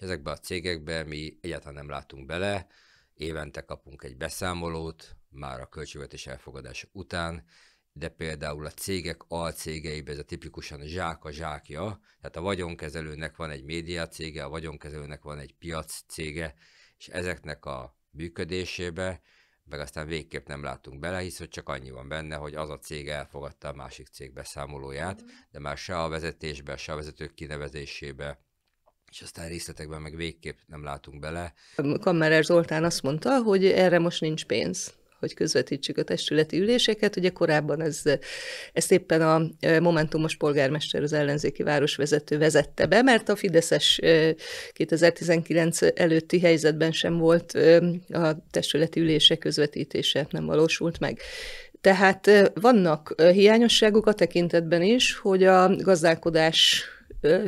és ezekbe a cégekbe mi egyáltalán nem látunk bele, évente kapunk egy beszámolót, már a költségvetés elfogadás után, de például a cégek alcégeibe ez a tipikusan zsák a zsákja, tehát a vagyonkezelőnek van egy média cége, a vagyonkezelőnek van egy piac cége, és ezeknek a működésébe meg aztán végképp nem látunk bele, hisz hogy csak annyi van benne, hogy az a cég elfogadta a másik cég beszámolóját, mm. de már se a vezetésbe, se a vezetők kinevezésébe, és aztán részletekben meg végképp nem látunk bele. Kammerer Zoltán azt mondta, hogy erre most nincs pénz hogy közvetítsük a testületi üléseket. Ugye korábban ez, ezt éppen a e, Momentumos polgármester, az ellenzéki városvezető vezette be, mert a Fideszes 2019 e, előtti helyzetben sem volt e, a testületi ülések közvetítése, hát nem valósult meg. Tehát vannak hiányosságok a tekintetben is, hogy a gazdálkodás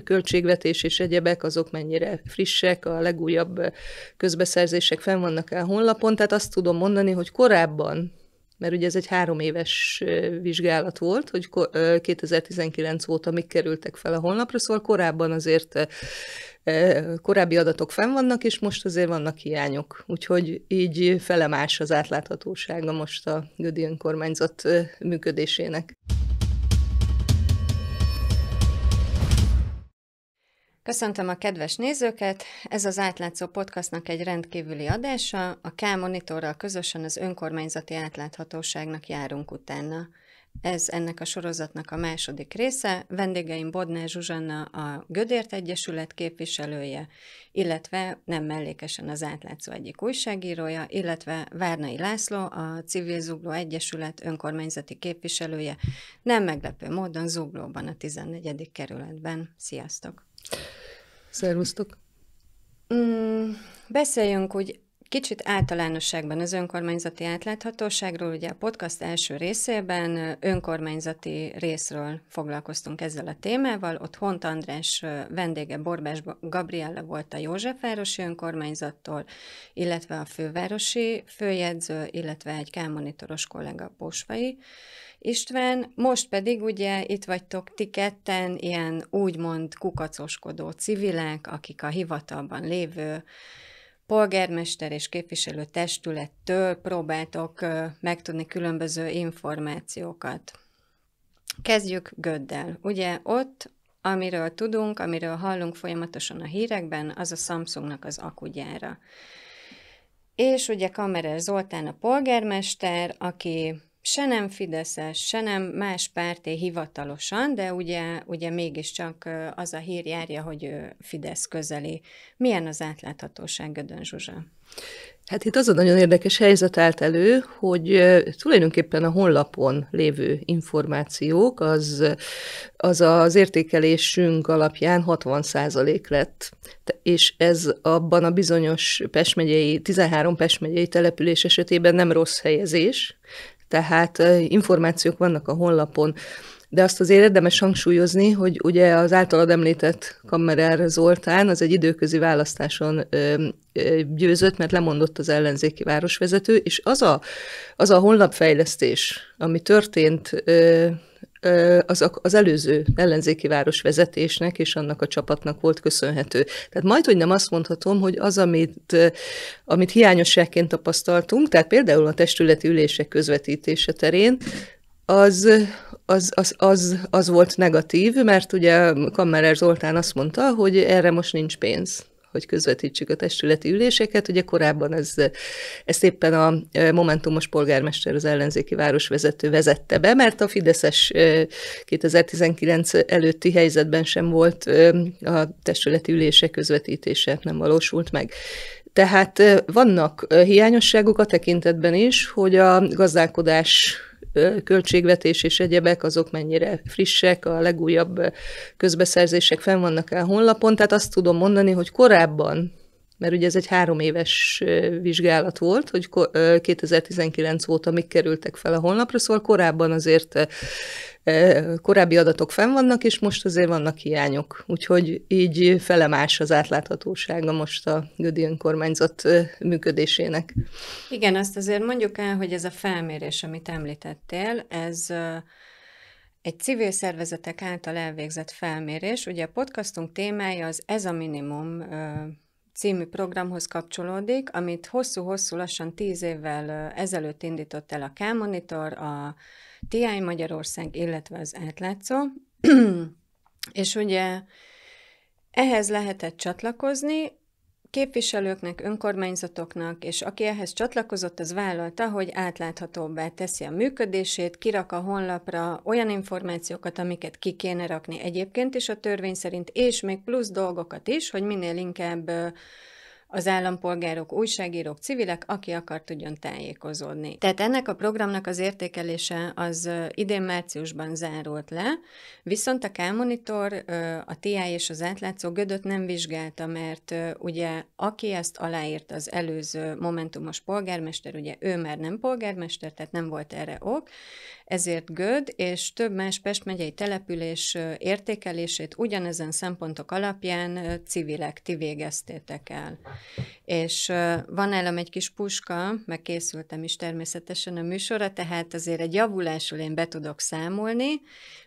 költségvetés és egyebek, azok mennyire frissek, a legújabb közbeszerzések fenn vannak el honlapon, tehát azt tudom mondani, hogy korábban mert ugye ez egy három éves vizsgálat volt, hogy 2019 óta mik kerültek fel a honlapra, szóval korábban azért korábbi adatok fenn vannak, és most azért vannak hiányok. Úgyhogy így felemás az átláthatósága most a Gödi önkormányzat működésének. Köszöntöm a kedves nézőket! Ez az Átlátszó Podcastnak egy rendkívüli adása. A K-Monitorral közösen az önkormányzati átláthatóságnak járunk utána. Ez ennek a sorozatnak a második része. Vendégeim Bodnár Zsuzsanna, a Gödért Egyesület képviselője, illetve nem mellékesen az átlátszó egyik újságírója, illetve Várnai László, a Civil Zugló Egyesület önkormányzati képviselője, nem meglepő módon Zuglóban a 14. kerületben. Sziasztok! Szervusztok! Mm, beszéljünk úgy kicsit általánosságban az önkormányzati átláthatóságról. Ugye a podcast első részében önkormányzati részről foglalkoztunk ezzel a témával. Ott Hont András vendége Borbás Gabriella volt a Józsefvárosi önkormányzattól, illetve a fővárosi főjegyző, illetve egy K-monitoros kollega Bosvai. István, most pedig ugye itt vagytok ti ketten, ilyen úgymond kukacoskodó civilek, akik a hivatalban lévő polgármester és képviselő testülettől próbáltok megtudni különböző információkat. Kezdjük Göddel. Ugye ott, amiről tudunk, amiről hallunk folyamatosan a hírekben, az a Samsungnak az akugyára. És ugye Kamerer Zoltán a polgármester, aki se nem Fideszes, se nem más párté hivatalosan, de ugye, ugye mégiscsak az a hír járja, hogy ő Fidesz közeli. Milyen az átláthatóság, Gödön Zsuzsa? Hát itt az a nagyon érdekes helyzet állt elő, hogy tulajdonképpen a honlapon lévő információk, az az, az értékelésünk alapján 60% lett, és ez abban a bizonyos Pest megyei, 13 Pest megyei település esetében nem rossz helyezés, tehát információk vannak a honlapon. De azt azért érdemes hangsúlyozni, hogy ugye az általad említett Kammerer Zoltán az egy időközi választáson győzött, mert lemondott az ellenzéki városvezető, és az a, az a honlapfejlesztés, ami történt az, az előző ellenzéki városvezetésnek és annak a csapatnak volt köszönhető. Tehát majd, hogy nem azt mondhatom, hogy az, amit, amit hiányosságként tapasztaltunk, tehát például a testületi ülések közvetítése terén, az, az, az, az, az volt negatív, mert ugye Kammerer Zoltán azt mondta, hogy erre most nincs pénz hogy közvetítsük a testületi üléseket. Ugye korábban ez, ezt éppen a e, Momentumos polgármester, az ellenzéki városvezető vezette be, mert a Fideszes 2019 e, előtti helyzetben sem volt e, a testületi ülések közvetítése, hát nem valósult meg. Tehát vannak hiányosságok a tekintetben is, hogy a gazdálkodás költségvetés és egyebek, azok mennyire frissek, a legújabb közbeszerzések fenn vannak el honlapon, tehát azt tudom mondani, hogy korábban mert ugye ez egy három éves vizsgálat volt, hogy 2019 óta mik kerültek fel a honlapra, szóval korábban azért korábbi adatok fenn vannak, és most azért vannak hiányok. Úgyhogy így felemás az átláthatósága most a Gödi önkormányzat működésének. Igen, azt azért mondjuk el, hogy ez a felmérés, amit említettél, ez egy civil szervezetek által elvégzett felmérés. Ugye a podcastunk témája az Ez a Minimum című programhoz kapcsolódik, amit hosszú-hosszú lassan tíz évvel ezelőtt indított el a K-Monitor, a TI Magyarország, illetve az átlátszó, és ugye ehhez lehetett csatlakozni, képviselőknek, önkormányzatoknak, és aki ehhez csatlakozott, az vállalta, hogy átláthatóbbá teszi a működését, kirak a honlapra olyan információkat, amiket ki kéne rakni egyébként is a törvény szerint, és még plusz dolgokat is, hogy minél inkább az állampolgárok, újságírók, civilek, aki akar tudjon tájékozódni. Tehát ennek a programnak az értékelése az idén márciusban zárult le, viszont a K-monitor, a TI és az átlátszó gödöt nem vizsgálta, mert ugye aki ezt aláírt az előző momentumos polgármester, ugye ő már nem polgármester, tehát nem volt erre ok, ezért Göd és több más Pest megyei település értékelését ugyanezen szempontok alapján civilek, ti végeztétek el. És van nálam egy kis puska, meg készültem is természetesen a műsorra, tehát azért egy javulásról én be tudok számolni,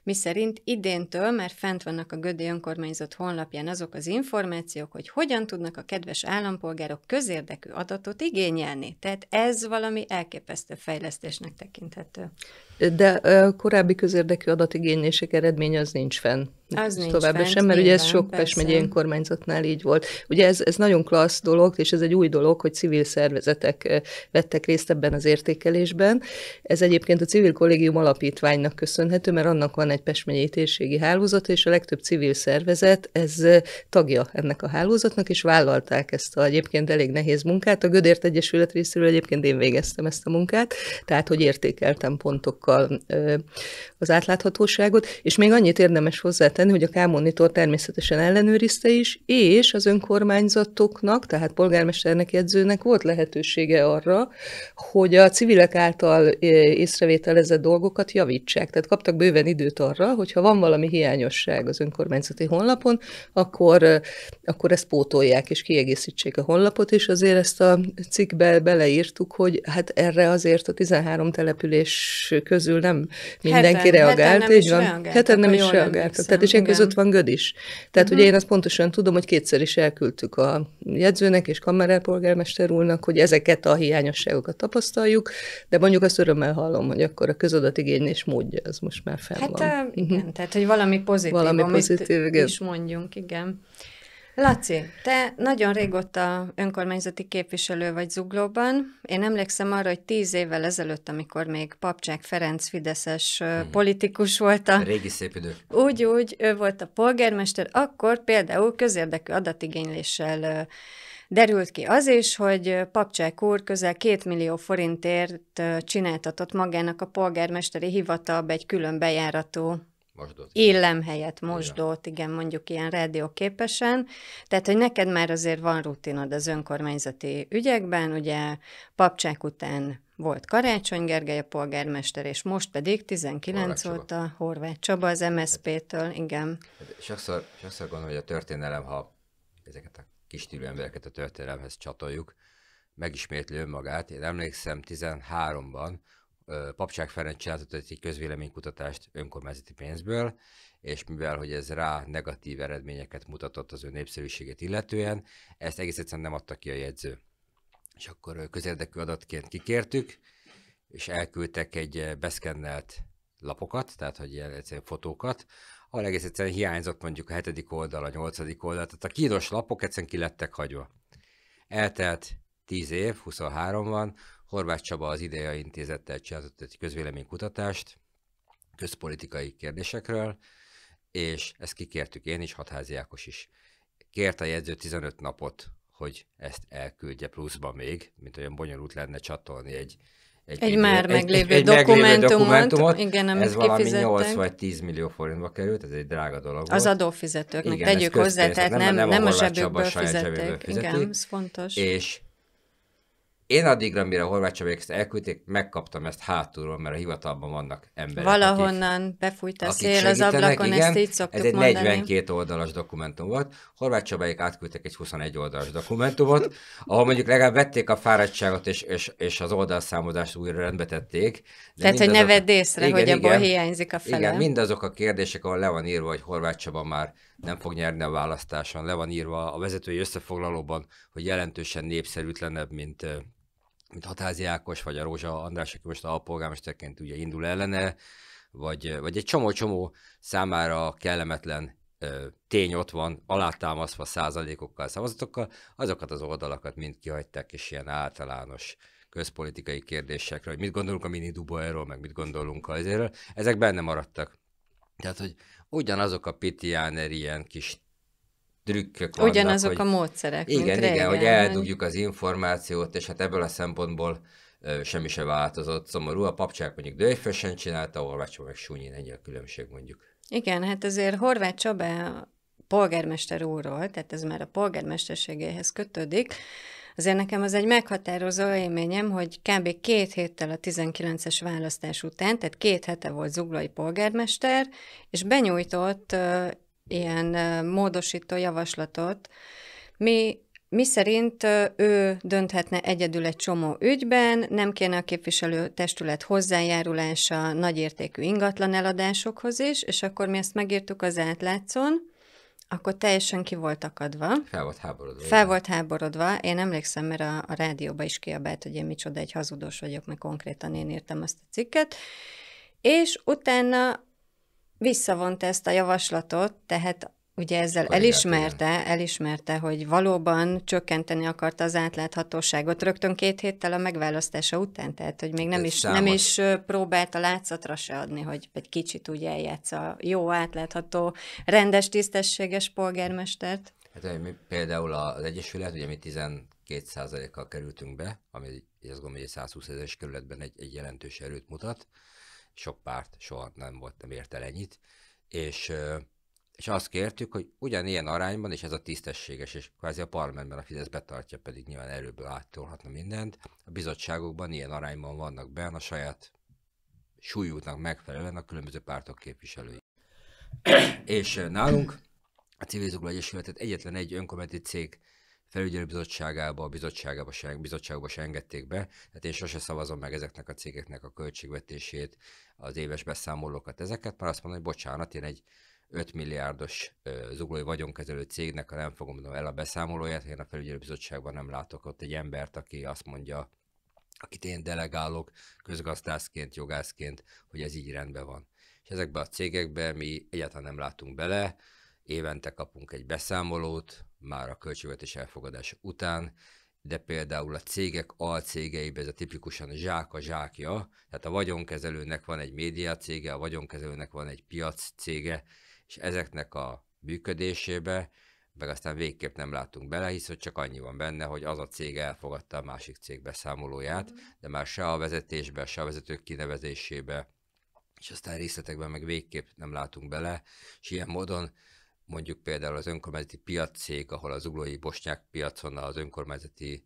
mi szerint idéntől már fent vannak a Gödi önkormányzat honlapján azok az információk, hogy hogyan tudnak a kedves állampolgárok közérdekű adatot igényelni. Tehát ez valami elképesztő fejlesztésnek tekinthető. De korábbi közérdekű adatigénylések eredménye az nincs fenn. Az nincs továbbra fent, sem, mert ugye ez sok Pest megyei önkormányzatnál így volt. Ugye ez, ez nagyon klassz dolog, és ez egy új dolog, hogy civil szervezetek vettek részt ebben az értékelésben. Ez egyébként a Civil Kollégium Alapítványnak köszönhető, mert annak van egy Pest megyei térségi hálózat, és a legtöbb civil szervezet ez tagja ennek a hálózatnak, és vállalták ezt a egyébként elég nehéz munkát. A Gödért Egyesület részéről egyébként én végeztem ezt a munkát, tehát hogy értékeltem pontokkal az átláthatóságot, és még annyit érdemes hozzátenni, tenni, hogy a K-monitor természetesen ellenőrizte is, és az önkormányzatoknak, tehát polgármesternek, jegyzőnek volt lehetősége arra, hogy a civilek által észrevételezett dolgokat javítsák. Tehát kaptak bőven időt arra, hogyha van valami hiányosság az önkormányzati honlapon, akkor, akkor ezt pótolják és kiegészítsék a honlapot, és azért ezt a cikkbe beleírtuk, hogy hát erre azért a 13 település közül nem mindenki heten, reagált, heten nem és van. Reagáltak, heten nem is reagált, Tehát kettősek között van göd is. Tehát uh-huh. ugye mhm. én azt pontosan tudom, hogy kétszer is elküldtük a jegyzőnek és kamerapolgármester úrnak, hogy ezeket a hiányosságokat tapasztaljuk, de mondjuk azt örömmel hallom, hogy akkor a közadatigénylés módja az most már fel hát, van. Hát igen, uh-huh. tehát hogy valami pozitív, valami pozitív amit igen. is mondjunk, igen. Laci, te nagyon régóta önkormányzati képviselő vagy zuglóban. Én emlékszem arra, hogy tíz évvel ezelőtt, amikor még Papcsák Ferenc Fideszes hmm. politikus volt a... Régi szép idő. Úgy, úgy, ő volt a polgármester, akkor például közérdekű adatigényléssel Derült ki az is, hogy Papcsák úr közel két millió forintért csináltatott magának a polgármesteri hivatalba egy külön bejáratú Mosdott. Illem helyett mosdót, igen, mondjuk ilyen rádióképesen. Tehát, hogy neked már azért van rutinod az önkormányzati ügyekben, ugye papcsák után volt Karácsony Gergely a polgármester, és most pedig 19 Horváth óta Csaba. Horváth Csaba az MSZP-től, igen. Hát, hát sokszor, sokszor gondolom, hogy a történelem, ha ezeket a kis embereket a történelemhez csatoljuk, megismétlő önmagát. Én emlékszem 13-ban, Papság Ferenc csináltatott egy közvéleménykutatást önkormányzati pénzből, és mivel hogy ez rá negatív eredményeket mutatott az ő népszerűségét illetően, ezt egész egyszerűen nem adta ki a jegyző. És akkor közérdekű adatként kikértük, és elküldtek egy beszkennelt lapokat, tehát hogy ilyen egyszerű fotókat, ahol egész egyszerűen hiányzott mondjuk a hetedik oldal, a nyolcadik oldal, tehát a kínos lapok egyszerűen lettek hagyva. Eltelt 10 év, 23 van, Horváth Csaba az Ideja Intézettel csináltott egy közvéleménykutatást közpolitikai kérdésekről, és ezt kikértük én is, Hatházi Ákos is. Kért a jegyző 15 napot, hogy ezt elküldje pluszban még, mint olyan bonyolult lenne csatolni egy egy, egy már meglévő egy, egy dokumentumot, meglévő dokumentumot, igen, amit ez valami 8 vagy 10 millió forintba került, ez egy drága dolog Az volt. adófizetőknek, igen, tegyük hozzá, tehát nem, nem, nem a, a zsebükből fizették, igen, ez fontos. És én addigra, mire a horvát Csabék ezt elküldték, megkaptam ezt hátulról, mert a hivatalban vannak emberek. Valahonnan akik, befújt a szél az ablakon, igen, ezt így szoktuk Ez egy mondani. 42 oldalas dokumentum volt. Horváth Csabáik átküldtek egy 21 oldalas dokumentumot, ahol mondjuk legalább vették a fáradtságot, és, és, és az oldalszámodást újra rendbe tették. De Tehát, hogy ne vedd észre, igen, hogy abból igen, hiányzik a fele. Igen, mindazok a kérdések, ahol le van írva, hogy Horváth Csaba már nem fog nyerni a választáson, le van írva a vezetői összefoglalóban, hogy jelentősen népszerűtlenebb, mint mint Hatházi Ákos, vagy a Rózsa András, aki most alpolgármesterként ugye indul ellene, vagy, vagy egy csomó-csomó számára kellemetlen ö, tény ott van, alátámasztva százalékokkal, szavazatokkal, azokat az oldalakat mind kihagyták, és ilyen általános közpolitikai kérdésekre, hogy mit gondolunk a mini erről, meg mit gondolunk az ezért, ezek benne maradtak. Tehát, hogy ugyanazok a Pitián ilyen kis trükkök vannak. Ugyanazok hogy, a módszerek. Igen, igen, régen. hogy eldugjuk az információt, és hát ebből a szempontból ö, semmi se változott. Szomorú a papcsák mondjuk dőfösen csinálta, a Horváth Csaba meg Súnyi, ennyi a különbség mondjuk. Igen, hát azért Horváth Csaba polgármester úrról, tehát ez már a polgármesterségéhez kötődik, Azért nekem az egy meghatározó élményem, hogy kb. két héttel a 19-es választás után, tehát két hete volt zuglói polgármester, és benyújtott ilyen módosító javaslatot, mi mi szerint ő dönthetne egyedül egy csomó ügyben, nem kéne a képviselő testület hozzájárulása nagyértékű ingatlan eladásokhoz is, és akkor mi ezt megírtuk az átlátszón, akkor teljesen ki volt akadva. Fel volt háborodva. Fel igen. volt háborodva. Én emlékszem, mert a, a rádióba is kiabált, hogy én micsoda egy hazudós vagyok, mert konkrétan én írtam azt a cikket. És utána visszavonta ezt a javaslatot, tehát ugye ezzel elismerte, igen. elismerte, hogy valóban csökkenteni akarta az átláthatóságot rögtön két héttel a megválasztása után, tehát hogy még nem, is, számos. nem is próbálta látszatra se adni, hogy egy kicsit úgy a jó, átlátható, rendes, tisztességes polgármestert. Hát mi például az Egyesület, ugye mi 12%-kal kerültünk be, ami azt gondolom, hogy 120 ezeres kerületben egy, egy jelentős erőt mutat, sok párt soha nem volt, nem ért el ennyit, és, és azt kértük, hogy ugyanilyen arányban, és ez a tisztességes, és kvázi a parlamentben a Fidesz betartja, pedig nyilván erőből áttolhatna mindent, a bizottságokban ilyen arányban vannak benne a saját súlyútnak megfelelően a különböző pártok képviselői. és nálunk a Civil Egyesületet egyetlen egy önkormányzati cég bizottságába, a bizottságába se, bizottságba se engedték be, tehát én sose szavazom meg ezeknek a cégeknek a költségvetését, az éves beszámolókat, ezeket, mert azt mondom, hogy bocsánat, én egy 5 milliárdos zuglói vagyonkezelő cégnek, ha nem fogom mondom el a beszámolóját, én a bizottságban nem látok ott egy embert, aki azt mondja, akit én delegálok közgazdászként, jogászként, hogy ez így rendben van. És ezekben a cégekben mi egyáltalán nem látunk bele, évente kapunk egy beszámolót, már a költségvetés elfogadás után, de például a cégek alcégeiben ez a tipikusan zsák a zsákja, tehát a vagyonkezelőnek van egy média cége, a vagyonkezelőnek van egy piac cége, és ezeknek a működésébe meg aztán végképp nem látunk bele, hisz hogy csak annyi van benne, hogy az a cég elfogadta a másik cég beszámolóját, mm. de már se a vezetésbe, se a vezetők kinevezésébe, és aztán részletekben meg végképp nem látunk bele, és ilyen módon mondjuk például az önkormányzati piaccég, ahol az uglói bosnyák piacon, az önkormányzati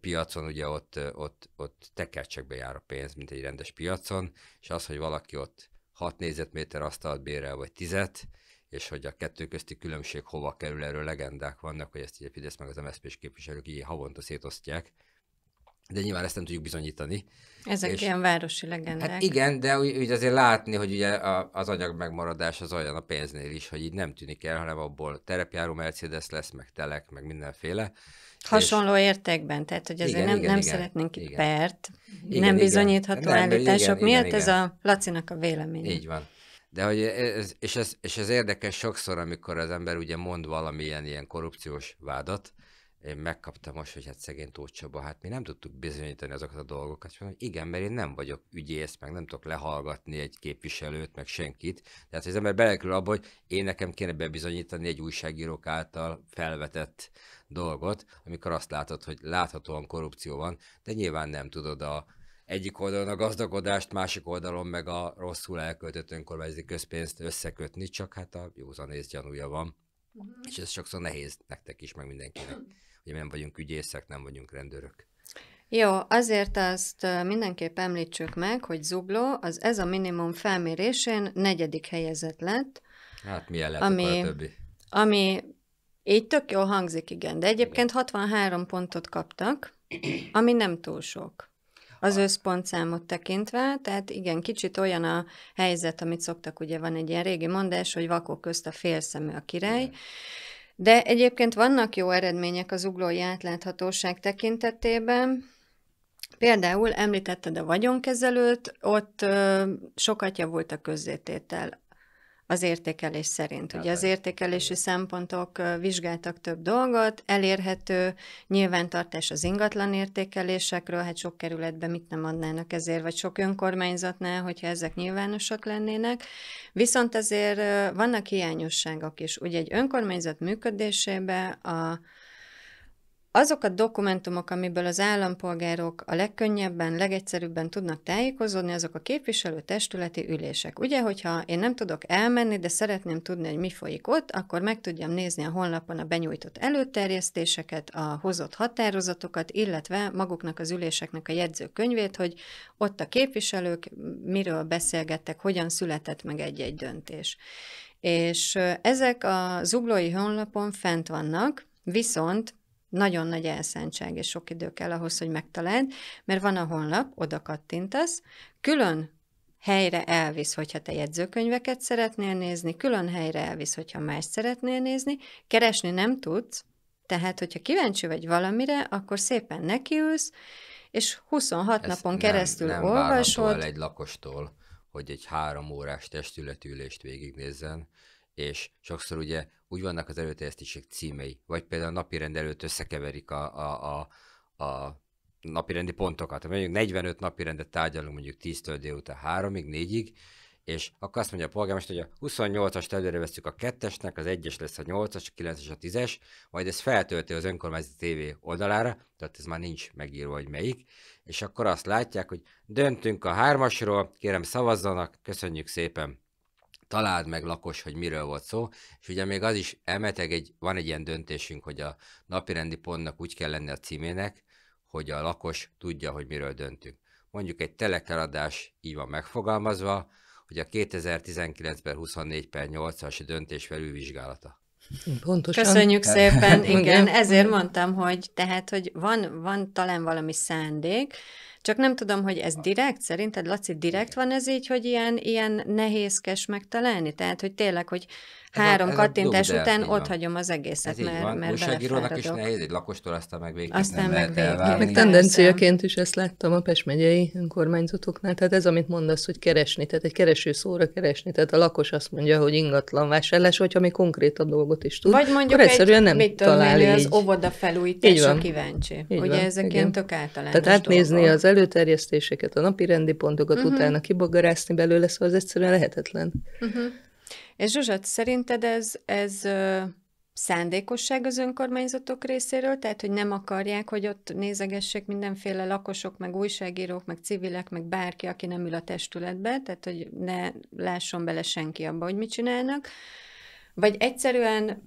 piacon, ugye ott, ott, ott tekercsekbe jár a pénz, mint egy rendes piacon, és az, hogy valaki ott 6 négyzetméter asztalt bérel, vagy 10 és hogy a kettő közti különbség hova kerül, erről legendák vannak, hogy ezt ugye Fidesz meg az MSZP-s képviselők így havonta szétosztják, de nyilván ezt nem tudjuk bizonyítani. Ezek és, ilyen városi legendák. Hát igen, de úgy, úgy azért látni, hogy ugye a, az anyag megmaradás az olyan a pénznél is, hogy így nem tűnik el, hanem abból terepjáró Mercedes lesz, meg telek, meg mindenféle. Hasonló és... értékben, tehát hogy azért igen, nem, igen, nem igen, szeretnénk igen. itt pert, igen, nem bizonyítható igen, állítások igen, miatt, igen, ez a Lacinak a vélemény Így van. De hogy ez, és, ez, és ez érdekes sokszor, amikor az ember ugye mond valamilyen ilyen korrupciós vádat, én megkaptam most, hogy hát szegény Tócsaba, hát mi nem tudtuk bizonyítani azokat a dolgokat. És mondom, igen, mert én nem vagyok ügyész, meg nem tudok lehallgatni egy képviselőt, meg senkit. Tehát az ember belekül abba, hogy én nekem kéne bebizonyítani egy újságírók által felvetett dolgot, amikor azt látod, hogy láthatóan korrupció van, de nyilván nem tudod a egyik oldalon a gazdagodást, másik oldalon meg a rosszul elköltött önkormányzati közpénzt összekötni, csak hát a józanész gyanúja van. Uh-huh. És ez sokszor nehéz nektek is, meg mindenkinek ugye nem vagyunk ügyészek, nem vagyunk rendőrök. Jó, azért azt mindenképp említsük meg, hogy Zugló az ez a minimum felmérésén negyedik helyezett lett. Hát milyen lett ami, a többi? Ami így tök jól hangzik, igen, de egyébként igen. 63 pontot kaptak, ami nem túl sok. Az összpontszámot tekintve, tehát igen, kicsit olyan a helyzet, amit szoktak, ugye van egy ilyen régi mondás, hogy vakok közt a félszemű a király. Igen. De egyébként vannak jó eredmények az uglói átláthatóság tekintetében, Például említetted a vagyonkezelőt, ott sokat javult a közzététel az értékelés szerint. Ugye az értékelési szempontok vizsgáltak több dolgot, elérhető nyilvántartás az ingatlan értékelésekről, hát sok kerületben mit nem adnának ezért, vagy sok önkormányzatnál, hogyha ezek nyilvánosak lennének. Viszont azért vannak hiányosságok is. Ugye egy önkormányzat működésébe a azok a dokumentumok, amiből az állampolgárok a legkönnyebben, legegyszerűbben tudnak tájékozódni, azok a képviselő testületi ülések. Ugye, hogyha én nem tudok elmenni, de szeretném tudni, hogy mi folyik ott, akkor meg tudjam nézni a honlapon a benyújtott előterjesztéseket, a hozott határozatokat, illetve maguknak az üléseknek a jegyzőkönyvét, hogy ott a képviselők miről beszélgettek, hogyan született meg egy-egy döntés. És ezek a zuglói honlapon fent vannak, viszont nagyon nagy elszántság és sok idő kell ahhoz, hogy megtaláld, mert van a honlap, oda kattintasz, külön helyre elvisz, hogyha te jegyzőkönyveket szeretnél nézni, külön helyre elvisz, hogyha más szeretnél nézni, keresni nem tudsz, tehát, hogyha kíváncsi vagy valamire, akkor szépen nekiülsz, és 26 Ezt napon nem, keresztül nem olvasod. Nem egy lakostól, hogy egy három órás testületülést végignézzen, és sokszor ugye úgy vannak az előterjesztések címei, vagy például a napi rend előtt összekeverik a, a, a, a napirendi pontokat. Mondjuk 45 napirendet tárgyalunk mondjuk 10-től délután 3-ig, 4-ig, és akkor azt mondja a polgármester, hogy a 28-as területre veszük a 2-esnek, az 1-es lesz a 8-as, a 9-es a 10-es, majd ez feltölti az önkormányzati TV oldalára, tehát ez már nincs megírva, hogy melyik, és akkor azt látják, hogy döntünk a 3-asról, kérem szavazzanak, köszönjük szépen találd meg lakos, hogy miről volt szó, és ugye még az is elmeteg, egy, van egy ilyen döntésünk, hogy a napirendi pontnak úgy kell lenni a címének, hogy a lakos tudja, hogy miről döntünk. Mondjuk egy telekeladás így van megfogalmazva, hogy a 2019-ben 24 per 8-as döntés felülvizsgálata. Pontosan. Köszönjük szépen, igen, ezért mondtam, hogy tehát, hogy van, van talán valami szándék, csak nem tudom, hogy ez direkt, szerinted, Laci, direkt van ez így, hogy ilyen, ilyen nehézkes megtalálni? Tehát, hogy tényleg, hogy három ez a, ez kattintás után ott hagyom az egészet, ez mert, van. mert Újságírónak is nehéz, egy lakostól aztán meg végképp aztán nem meg lehet Meg tendenciaként is ezt láttam a Pest megyei önkormányzatoknál, tehát ez, amit mondasz, hogy keresni, tehát egy kereső szóra keresni, tehát a lakos azt mondja, hogy ingatlan vásárlás, vagy még konkrétabb dolgot is tud, Vagy mondjuk akkor egyszerűen nem mit talál így. az óvoda felújítása kíváncsi. Így Ugye van, ezek igen. ilyen tök általános Tehát átnézni dolgok. az előterjesztéseket, a napi rendi pontokat uh-huh. utána kibogarászni belőle, szóval az egyszerűen lehetetlen. Uh-huh. És Zsuzsat, szerinted ez, ez ö, szándékosság az önkormányzatok részéről, tehát hogy nem akarják, hogy ott nézegessék mindenféle lakosok, meg újságírók, meg civilek, meg bárki, aki nem ül a testületbe, tehát hogy ne lásson bele senki abba, hogy mit csinálnak, vagy egyszerűen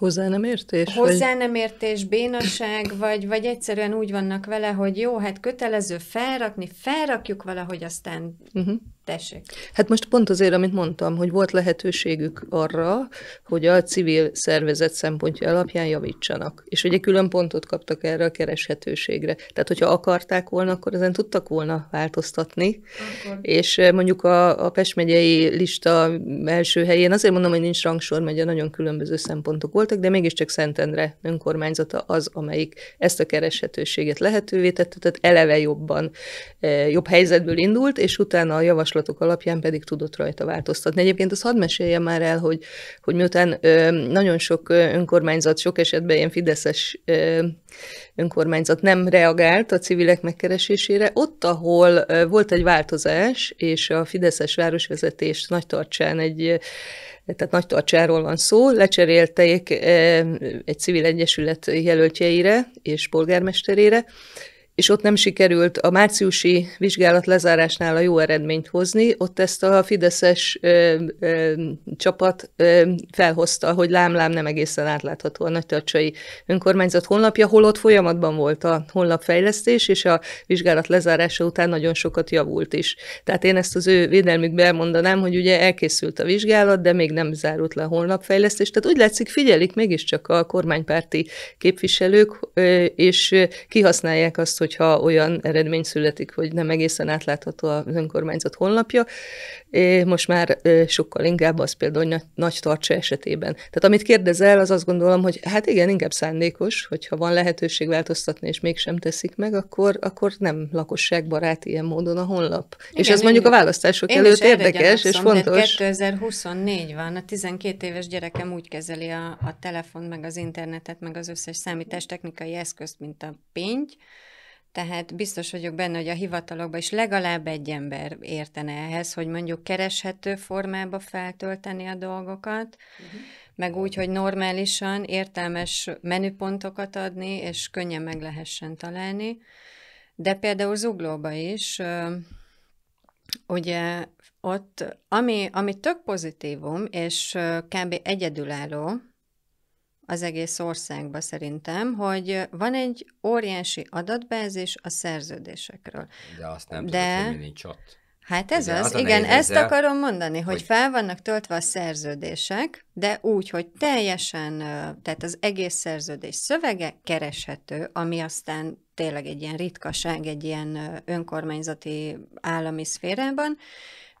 Hozzá nem értés? Hozzá vagy... nem értés, bénaság, vagy, vagy egyszerűen úgy vannak vele, hogy jó, hát kötelező felrakni, felrakjuk valahogy, aztán uh-huh. Tessék. Hát most pont azért, amit mondtam, hogy volt lehetőségük arra, hogy a civil szervezet szempontja alapján javítsanak. És ugye külön pontot kaptak erre a kereshetőségre. Tehát, hogyha akarták volna, akkor ezen tudtak volna változtatni. Akkor. És eh, mondjuk a, a Pest megyei lista első helyén, azért mondom, hogy nincs rangsor, mert nagyon különböző szempontok voltak, de mégiscsak Szentendre önkormányzata az, amelyik ezt a kereshetőséget lehetővé tette, tehát eleve jobban, eh, jobb helyzetből indult, és utána a javaslat javaslatok alapján pedig tudott rajta változtatni. Egyébként azt hadd meséljem már el, hogy, hogy miután ö, nagyon sok önkormányzat, sok esetben ilyen fideszes ö, önkormányzat nem reagált a civilek megkeresésére, ott, ahol ö, volt egy változás, és a fideszes városvezetés nagy tartsán egy tehát nagy tartsáról van szó, lecserélték egy civil egyesület jelöltjeire és polgármesterére, és ott nem sikerült a márciusi vizsgálat lezárásnál a jó eredményt hozni, ott ezt a Fideszes ö, ö, csapat ö, felhozta, hogy lámlám nem egészen átlátható a nagytörcsai önkormányzat honlapja, holott folyamatban volt a honlapfejlesztés, és a vizsgálat lezárása után nagyon sokat javult is. Tehát én ezt az ő védelmükbe elmondanám, hogy ugye elkészült a vizsgálat, de még nem zárult le a honlapfejlesztés, tehát úgy látszik figyelik mégiscsak a kormánypárti képviselők, ö, és kihasználják azt, hogy hogyha olyan eredmény születik, hogy nem egészen átlátható az önkormányzat honlapja. Most már sokkal inkább az például nagy tartsa esetében. Tehát amit kérdezel, az azt gondolom, hogy hát igen, inkább szándékos, hogyha van lehetőség változtatni, és mégsem teszik meg, akkor, akkor nem lakosságbarát ilyen módon a honlap. Igen, és ez mondjuk a választások előtt érdekes és fontos. 2024 van, a 12 éves gyerekem úgy kezeli a, a telefon, meg az internetet, meg az összes számítástechnikai eszközt, mint a pénz, tehát biztos vagyok benne, hogy a hivatalokban is legalább egy ember értene ehhez, hogy mondjuk kereshető formába feltölteni a dolgokat, uh-huh. meg úgy, hogy normálisan értelmes menüpontokat adni, és könnyen meg lehessen találni. De például Zuglóba is, ugye ott, ami, ami tök pozitívum, és kb. egyedülálló, az egész országba szerintem, hogy van egy óriási adatbázis a szerződésekről. De azt nem De... tudod, hogy mi nincs ott. Hát ez ugye, az, az igen, ezt akarom mondani, hogy, hogy fel vannak töltve a szerződések, de úgy, hogy teljesen, tehát az egész szerződés szövege kereshető, ami aztán tényleg egy ilyen ritkaság, egy ilyen önkormányzati állami szférában,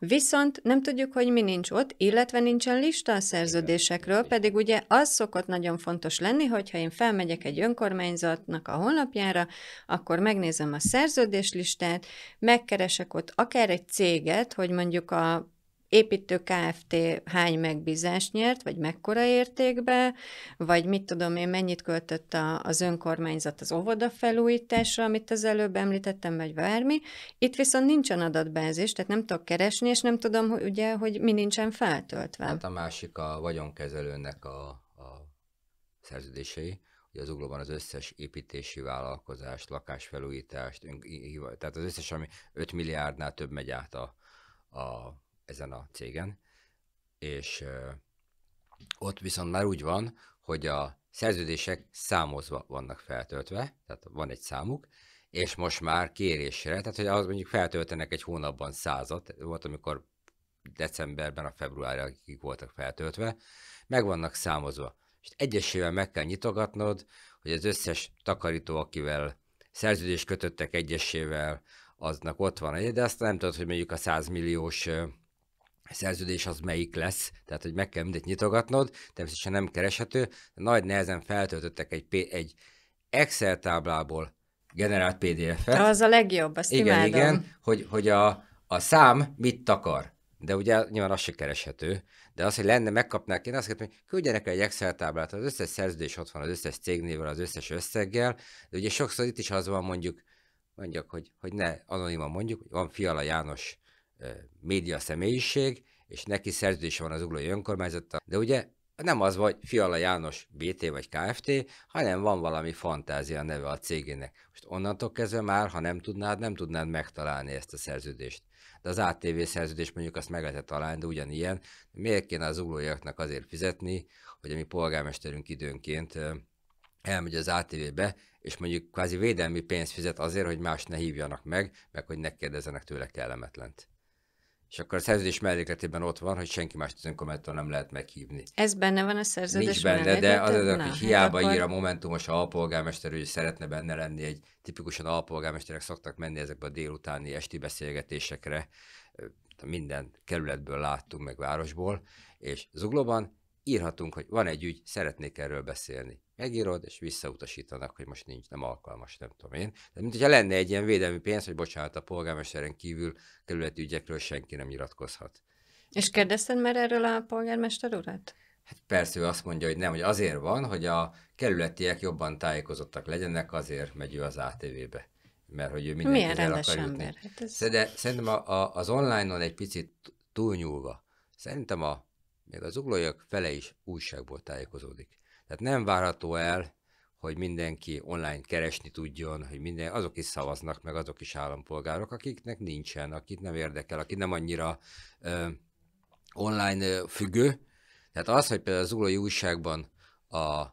viszont nem tudjuk, hogy mi nincs ott, illetve nincsen lista a szerződésekről, pedig ugye az szokott nagyon fontos lenni, hogyha én felmegyek egy önkormányzatnak a honlapjára, akkor megnézem a szerződéslistát, megkeresek ott akár egy céget, hogy mondjuk a építő KFT hány megbízást nyert, vagy mekkora értékbe, vagy mit tudom én, mennyit költött a, az önkormányzat az óvoda felújításra, amit az előbb említettem, vagy bármi. Itt viszont nincsen adatbázis, tehát nem tudok keresni, és nem tudom, hogy, ugye, hogy mi nincsen feltöltve. Hát a másik a vagyonkezelőnek a, a szerződései, hogy az uglóban az összes építési vállalkozást, lakásfelújítást, tehát az összes, ami 5 milliárdnál több megy át a, a ezen a cégen, és ott viszont már úgy van, hogy a szerződések számozva vannak feltöltve, tehát van egy számuk, és most már kérésre, tehát hogy az mondjuk feltöltenek egy hónapban százat, volt amikor decemberben a akik voltak feltöltve, meg vannak számozva. És egyesével meg kell nyitogatnod, hogy az összes takarító, akivel szerződést kötöttek egyesével, aznak ott van egy, de azt nem tudod, hogy mondjuk a 100 milliós szerződés az melyik lesz, tehát hogy meg kell mindet nyitogatnod, természetesen nem kereshető, de nagy nehezen feltöltöttek egy, egy Excel táblából generált PDF-et. Az a legjobb, azt igen, imádom. Igen, hogy, hogy a, a szám mit takar. De ugye nyilván az se kereshető, de az, hogy lenne, megkapnák, én azt kérdem, hogy küldjenek egy Excel táblát, az összes szerződés ott van, az összes cégnével, az összes összeggel, de ugye sokszor itt is az van mondjuk, mondjak, hogy, hogy ne anonima mondjuk, hogy van Fiala János média személyiség, és neki szerződése van az uglói önkormányzattal, de ugye nem az vagy Fiala János BT vagy KFT, hanem van valami fantázia neve a cégének. Most onnantól kezdve már, ha nem tudnád, nem tudnád megtalálni ezt a szerződést. De az ATV szerződés mondjuk azt meg lehetett találni, de ugyanilyen. Miért kéne az uglóiaknak azért fizetni, hogy a mi polgármesterünk időnként elmegy az ATV-be, és mondjuk kvázi védelmi pénzt fizet azért, hogy más ne hívjanak meg, meg hogy ne kérdezzenek tőle kellemetlent. És akkor a szerződés mellékletében ott van, hogy senki más önkormányzattól nem lehet meghívni. Ez benne van a szerződés Nincs benne, de az az, aki hát hiába hát akkor... ír a Momentumos a alpolgármester, hogy szeretne benne lenni, egy tipikusan alpolgármesterek szoktak menni ezekbe a délutáni esti beszélgetésekre, minden kerületből láttunk, meg városból, és Zuglóban írhatunk, hogy van egy ügy, szeretnék erről beszélni megírod, és visszautasítanak, hogy most nincs, nem alkalmas, nem tudom én. De mint hogyha lenne egy ilyen védelmi pénz, hogy bocsánat, a polgármesteren kívül kerületi ügyekről senki nem nyilatkozhat. És kérdezted már erről a polgármester urat? Hát persze ő azt mondja, hogy nem, hogy azért van, hogy a kerületiek jobban tájékozottak legyenek, azért megy ő az ATV-be. Mert hogy ő mindenkit el akar jutni. Hát ez... De szerintem a, a, az online-on egy picit túlnyúlva, szerintem a, még az uglójak fele is újságból tájékozódik. Tehát nem várható el, hogy mindenki online keresni tudjon, hogy minden, azok is szavaznak, meg azok is állampolgárok, akiknek nincsen, akit nem érdekel, aki nem annyira ö, online függő. Tehát az, hogy például az újságban a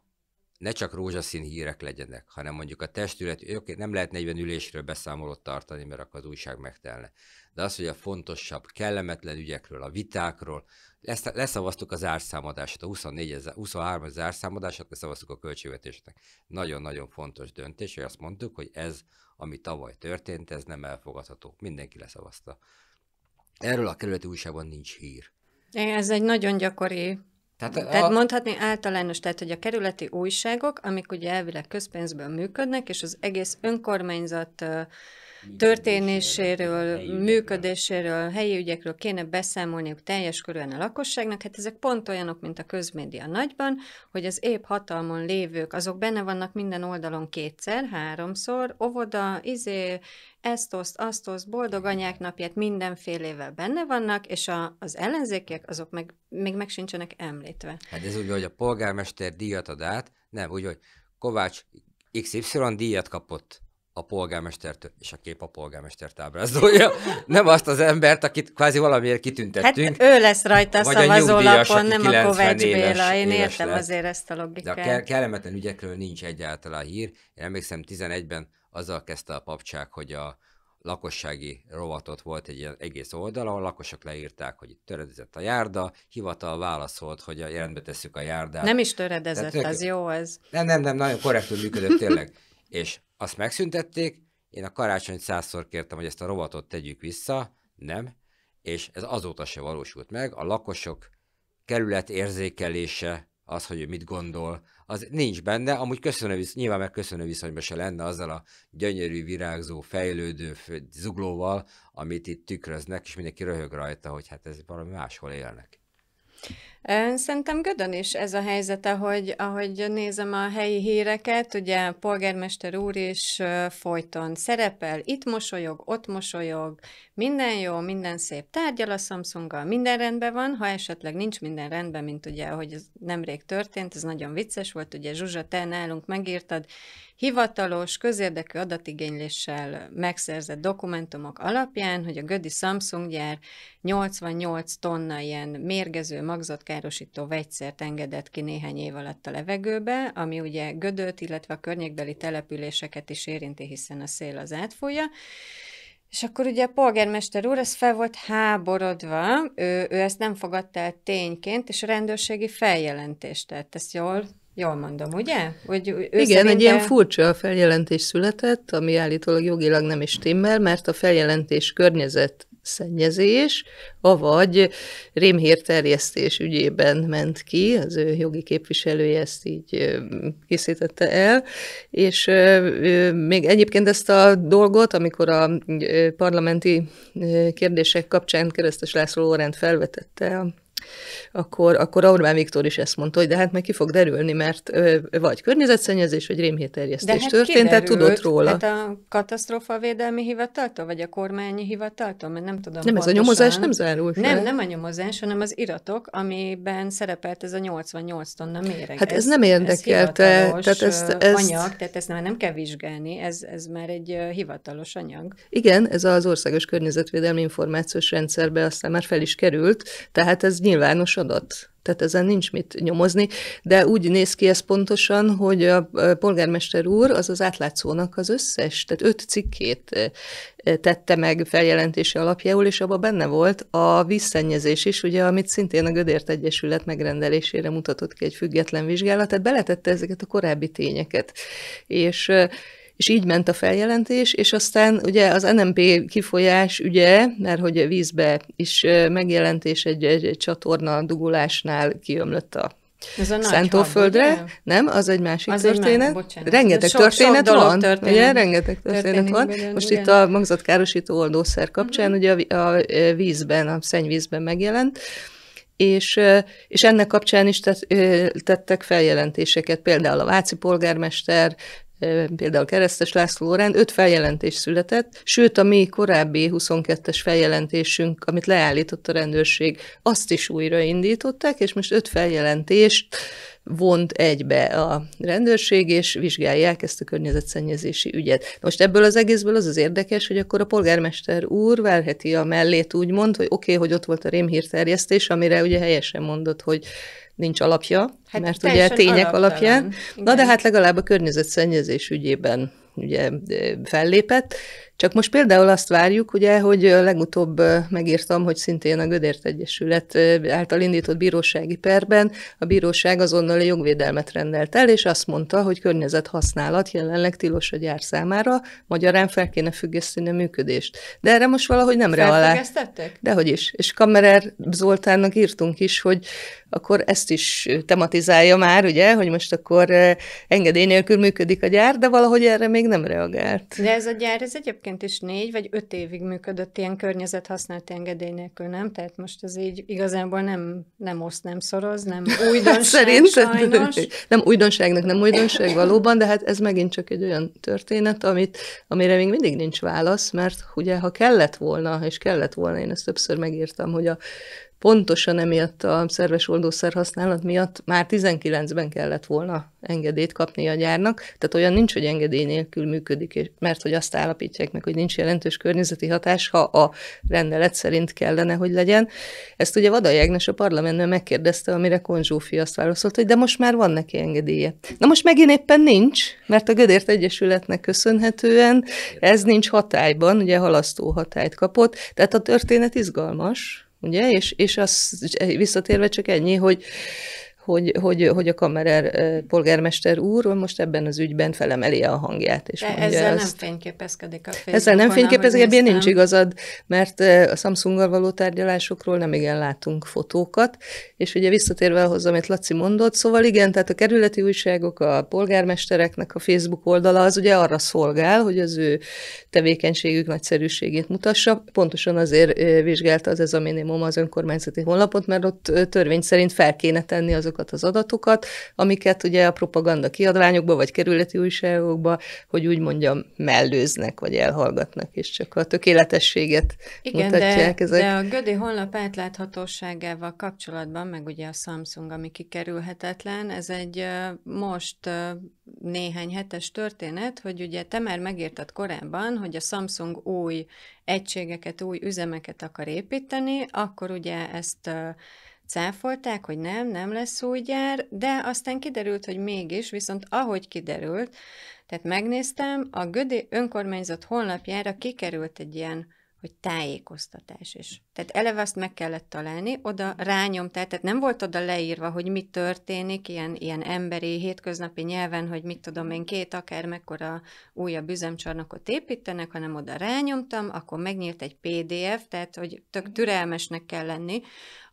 ne csak rózsaszín hírek legyenek, hanem mondjuk a testület, oké, nem lehet 40 ülésről beszámolót tartani, mert akkor az újság megtelne. De az, hogy a fontosabb, kellemetlen ügyekről, a vitákról, ezt leszavaztuk az árszámadását, a 24 23 ezer árszámadását leszavaztuk a költségvetésnek. Nagyon-nagyon fontos döntés, hogy azt mondtuk, hogy ez, ami tavaly történt, ez nem elfogadható. Mindenki leszavazta. Erről a kerületi újságban nincs hír. Ez egy nagyon gyakori tehát, a... tehát mondhatni általános, tehát hogy a kerületi újságok, amik ugye elvileg közpénzből működnek, és az egész önkormányzat történéséről, működéséről, helyi ügyekről kéne beszámolniuk teljes körülön a lakosságnak, hát ezek pont olyanok, mint a közmédia nagyban, hogy az épp hatalmon lévők, azok benne vannak minden oldalon kétszer, háromszor, óvoda, izé, ezt oszt, azt oszt, boldog anyák napját mindenfélével benne vannak, és a, az ellenzékiek azok meg, még meg sincsenek említve. Hát ez úgy, hogy a polgármester díjat ad át, nem úgy, hogy Kovács XY díjat kapott a polgármestertől, és a kép a polgármestert ábrázolja, nem azt az embert, akit kvázi valamiért kitüntettünk. Hát ő lesz rajta a szavazólapon, nem a Kovács Béla. Én értem lett. azért ezt a logikát. De a ke- kellemetlen ügyekről nincs egyáltalán hír. Én emlékszem, 11-ben azzal kezdte a papcsák, hogy a lakossági rovatot volt egy ilyen egész oldal, ahol lakosok leírták, hogy itt töredezett a járda, hivatal válaszolt, hogy rendbe tesszük a járdát. Nem is töredezett, Tehát, az jó, ez. Nem, nem, nem, nagyon korrektül működött tényleg. És azt megszüntették, én a karácsonyt százszor kértem, hogy ezt a rovatot tegyük vissza, nem, és ez azóta se valósult meg. A lakosok kerület érzékelése, az, hogy ő mit gondol, az nincs benne, amúgy köszönő, nyilván meg köszönő viszonyban se lenne azzal a gyönyörű, virágzó, fejlődő zuglóval, amit itt tükröznek, és mindenki röhög rajta, hogy hát ez valami máshol élnek. Szerintem Gödön is ez a helyzet, ahogy, ahogy nézem a helyi híreket, ugye a polgármester úr is folyton szerepel, itt mosolyog, ott mosolyog, minden jó, minden szép tárgyal a Samsunggal, minden rendben van, ha esetleg nincs minden rendben, mint ugye, ahogy ez nemrég történt, ez nagyon vicces volt, ugye Zsuzsa, te nálunk megírtad, hivatalos, közérdekű adatigényléssel megszerzett dokumentumok alapján, hogy a Gödi Samsung gyár 88 tonna ilyen mérgező, magzatkárosító vegyszert engedett ki néhány év alatt a levegőbe, ami ugye Gödöt, illetve a környékbeli településeket is érinti, hiszen a szél az átfújja, és akkor ugye a polgármester úr, ez fel volt háborodva, ő, ő ezt nem fogadta el tényként, és a rendőrségi feljelentést tett. Ezt jól, jól mondom, ugye? Hogy ő Igen, szerinte... egy ilyen furcsa a feljelentés született, ami állítólag jogilag nem is timmel, mert a feljelentés környezet szennyezés, avagy rémhír terjesztés ügyében ment ki, az ő jogi képviselője ezt így készítette el, és még egyébként ezt a dolgot, amikor a parlamenti kérdések kapcsán Keresztes László Lórend felvetette a akkor, akkor Orbán Viktor is ezt mondta, hogy de hát meg ki fog derülni, mert vagy környezetszennyezés, vagy rémhéterjesztés hát történt, tehát tudott róla. Hát a védelmi hivataltól, vagy a kormányi hivataltól, mert nem tudom. Nem, pontosan. ez a nyomozás nem zárult. fel. Nem, nem a nyomozás, hanem az iratok, amiben szerepelt ez a 88 tonna méreg. Hát ez, ez nem érdekelte. Ez tehát ez, ezt... anyag, tehát ezt nem, nem kell vizsgálni, ez, ez már egy hivatalos anyag. Igen, ez az Országos Környezetvédelmi Információs Rendszerbe aztán már fel is került, tehát ez nyilván nyilvánosodott. Tehát ezen nincs mit nyomozni, de úgy néz ki ez pontosan, hogy a polgármester úr az az átlátszónak az összes, tehát öt cikkét e, e, tette meg feljelentése alapjául, és abban benne volt a visszennyezés is, ugye, amit szintén a Gödért Egyesület megrendelésére mutatott ki egy független vizsgálat, tehát beletette ezeket a korábbi tényeket. És e, és így ment a feljelentés, és aztán ugye az NMP kifolyás ügye, mert hogy a vízbe is megjelentés egy, egy, egy csatorna dugulásnál kiömlött a ez a nem, az egy másik az történet. Egy más, Rengeteg sok, történet sok van, történik. ugye? Rengeteg történet történik van. Benne, Most ugye? itt a magzatkárosító oldószer kapcsán, uh-huh. ugye a, a vízben, a szennyvízben megjelent, és, és ennek kapcsán is tett, tettek feljelentéseket, például a Váci polgármester például Keresztes László Lorán, öt feljelentés született, sőt a mi korábbi 22-es feljelentésünk, amit leállított a rendőrség, azt is újraindították, és most öt feljelentést vont egybe a rendőrség, és vizsgálják ezt a környezetszennyezési ügyet. Most ebből az egészből az az érdekes, hogy akkor a polgármester úr verheti a mellét úgymond, hogy oké, okay, hogy ott volt a rémhírterjesztés, amire ugye helyesen mondott, hogy nincs alapja, hát mert ugye tények alapján. Igen. Na de hát legalább a környezetszennyezés ügyében ugye fellépett, csak most például azt várjuk, ugye, hogy legutóbb megírtam, hogy szintén a Gödért Egyesület által indított bírósági perben a bíróság azonnali jogvédelmet rendelt el, és azt mondta, hogy környezethasználat jelenleg tilos a gyár számára, magyarán fel kéne függeszteni a működést. De erre most valahogy nem De Dehogy is. És Kammerer Zoltánnak írtunk is, hogy akkor ezt is tematizálja már, ugye, hogy most akkor engedély nélkül működik a gyár, de valahogy erre még nem reagált. De ez a gyár, ez egyébként egyébként is négy vagy öt évig működött ilyen környezethasználati engedély nélkül, nem? Tehát most ez így igazából nem, nem oszt, nem szoroz, nem hát újdonság Szerinted sajnos. Nem újdonságnak nem újdonság valóban, de hát ez megint csak egy olyan történet, amit, amire még mindig nincs válasz, mert ugye ha kellett volna, és kellett volna, én ezt többször megírtam, hogy a pontosan emiatt a szerves oldószer használat miatt már 19-ben kellett volna engedélyt kapni a gyárnak, tehát olyan nincs, hogy engedély nélkül működik, mert hogy azt állapítják meg, hogy nincs jelentős környezeti hatás, ha a rendelet szerint kellene, hogy legyen. Ezt ugye vada Jágnes a parlamentnél megkérdezte, amire Konzsófi azt válaszolta, hogy de most már van neki engedélye. Na most megint éppen nincs, mert a Gödért Egyesületnek köszönhetően ez nincs hatályban, ugye halasztó hatályt kapott, tehát a történet izgalmas, Ugye? És, és az visszatérve csak ennyi, hogy hogy, hogy, hogy a kamerer polgármester úr most ebben az ügyben felemeli a hangját. És De ezzel azt. nem fényképezkedik a Facebookon. Ezzel nem fényképezkedik, ebben nincs igazad, mert a Samsunggal való tárgyalásokról nem igen látunk fotókat, és ugye visszatérve ahhoz, amit Laci mondott, szóval igen, tehát a kerületi újságok, a polgármestereknek a Facebook oldala az ugye arra szolgál, hogy az ő tevékenységük nagyszerűségét mutassa. Pontosan azért vizsgálta az ez a minimum az önkormányzati honlapot, mert ott törvény szerint fel kéne tenni azok azokat az adatokat, amiket ugye a propaganda kiadványokba, vagy kerületi újságokba, hogy úgy mondjam, mellőznek, vagy elhallgatnak, és csak a tökéletességet Igen, mutatják de, ezek. de a Gödi honlap átláthatóságával kapcsolatban, meg ugye a Samsung, ami kikerülhetetlen, ez egy most néhány hetes történet, hogy ugye te már megírtad korábban, hogy a Samsung új egységeket, új üzemeket akar építeni, akkor ugye ezt cáfolták, hogy nem, nem lesz új gyár, de aztán kiderült, hogy mégis, viszont ahogy kiderült, tehát megnéztem, a Gödi önkormányzat honlapjára kikerült egy ilyen hogy tájékoztatás is. Tehát eleve azt meg kellett találni, oda rányomtál, tehát nem volt oda leírva, hogy mi történik, ilyen, ilyen emberi, hétköznapi nyelven, hogy mit tudom én, két akár mekkora újabb üzemcsarnokot építenek, hanem oda rányomtam, akkor megnyílt egy PDF, tehát hogy tök türelmesnek kell lenni,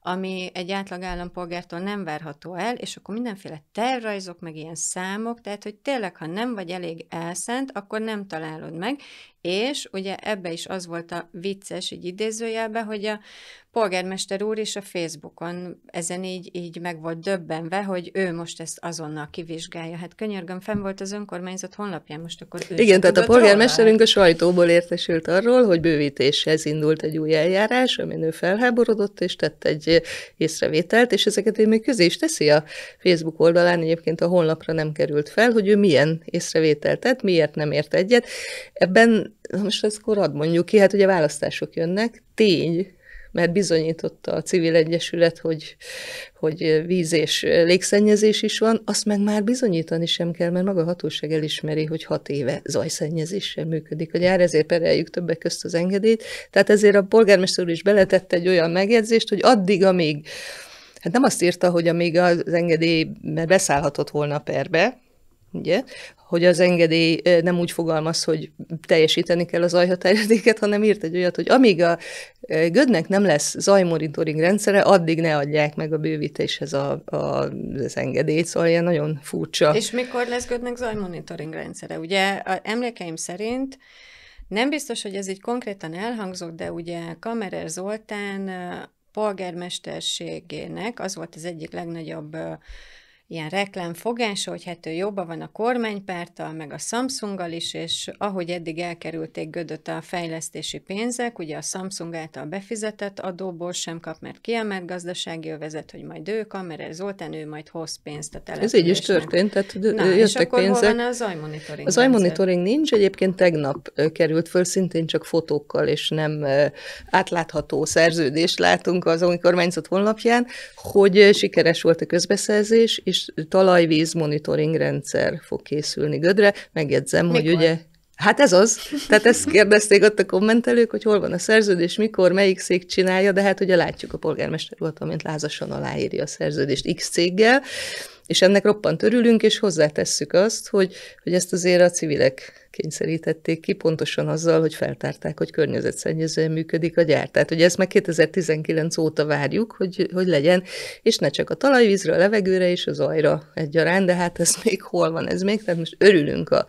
ami egy átlag állampolgártól nem várható el, és akkor mindenféle tervrajzok, meg ilyen számok, tehát hogy tényleg, ha nem vagy elég elszent, akkor nem találod meg, és ugye ebbe is az volt a vicces, így idézőjelbe, hogy a polgármester úr is a Facebookon ezen így, így meg volt döbbenve, hogy ő most ezt azonnal kivizsgálja. Hát könyörgöm, fenn volt az önkormányzat honlapján, most akkor ő Igen, tehát a polgármesterünk róla? a sajtóból értesült arról, hogy bővítéshez indult egy új eljárás, amin ő felháborodott, és tett egy észrevételt, és ezeket ő még közé is teszi a Facebook oldalán, egyébként a honlapra nem került fel, hogy ő milyen észrevételt tett, miért nem ért egyet. Ebben most ezt korad mondjuk ki, hát ugye választások jönnek, tény, mert bizonyította a civil egyesület, hogy, hogy víz és légszennyezés is van, azt meg már bizonyítani sem kell, mert maga a hatóság elismeri, hogy hat éve zajszennyezéssel működik a gyár, ezért pereljük többek közt az engedélyt. Tehát ezért a polgármester úr is beletette egy olyan megjegyzést, hogy addig, amíg Hát nem azt írta, hogy amíg az engedély mert beszállhatott volna perbe, ugye, hogy az engedély nem úgy fogalmaz, hogy teljesíteni kell a zajhatályozéket, hanem írt egy olyat, hogy amíg a gödnek nem lesz zajmonitoring rendszere, addig ne adják meg a bővítéshez a, a, az engedélyt, szóval ilyen nagyon furcsa. És mikor lesz gödnek zajmonitoring rendszere? Ugye a emlékeim szerint nem biztos, hogy ez így konkrétan elhangzott, de ugye Kamerer Zoltán polgármesterségének az volt az egyik legnagyobb ilyen reklámfogása, hogy hát ő jobban van a kormánypárttal, meg a Samsunggal is, és ahogy eddig elkerülték Gödöt a fejlesztési pénzek, ugye a Samsung által befizetett adóból sem kap, mert kiemelt gazdasági övezet, hogy majd ők, kap, mert Zoltán ő majd hoz pénzt a Ez így is történt, tehát Na, jöttek és akkor pénzek. Hol van a zajmonitoring? A zajmonitoring nincs, egyébként tegnap került föl, szintén csak fotókkal, és nem átlátható szerződést látunk az önkormányzat honlapján, hogy sikeres volt a közbeszerzés, és kis talajvíz monitoring rendszer fog készülni Gödre. Megjegyzem, mikor? hogy ugye Hát ez az. Tehát ezt kérdezték ott a kommentelők, hogy hol van a szerződés, mikor, melyik szék csinálja, de hát ugye látjuk a polgármester volt, amint lázasan aláírja a szerződést X céggel, és ennek roppant örülünk, és hozzátesszük azt, hogy, hogy ezt azért a civilek kényszerítették ki, pontosan azzal, hogy feltárták, hogy környezetszennyezően működik a gyár. Tehát ugye ezt már 2019 óta várjuk, hogy, hogy legyen, és ne csak a talajvízre, a levegőre és az ajra egyaránt, de hát ez még hol van, ez még, tehát most örülünk a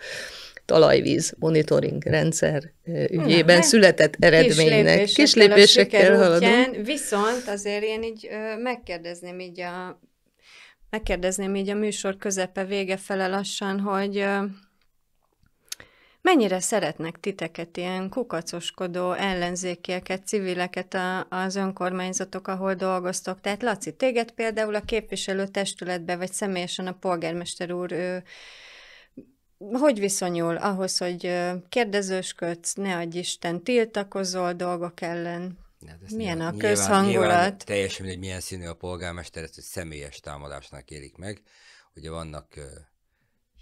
talajvíz monitoring rendszer ügyében Na, hát született eredménynek. Kis, kis lépésekkel haladunk. Viszont azért én így ö, megkérdezném így a megkérdezném így a műsor közepe vége fele lassan, hogy ö, Mennyire szeretnek titeket ilyen kukacoskodó ellenzékieket, civileket a, az önkormányzatok, ahol dolgoztok? Tehát Laci, téged például a testületbe, vagy személyesen a polgármester úr ő, hogy viszonyul ahhoz, hogy kérdezősködsz, ne adj Isten, tiltakozol dolgok ellen? Hát milyen nyilván, a közhangulat? Nyilván, nyilván teljesen mindegy, milyen színű a polgármester, ezt egy személyes támadásnak élik meg. Ugye vannak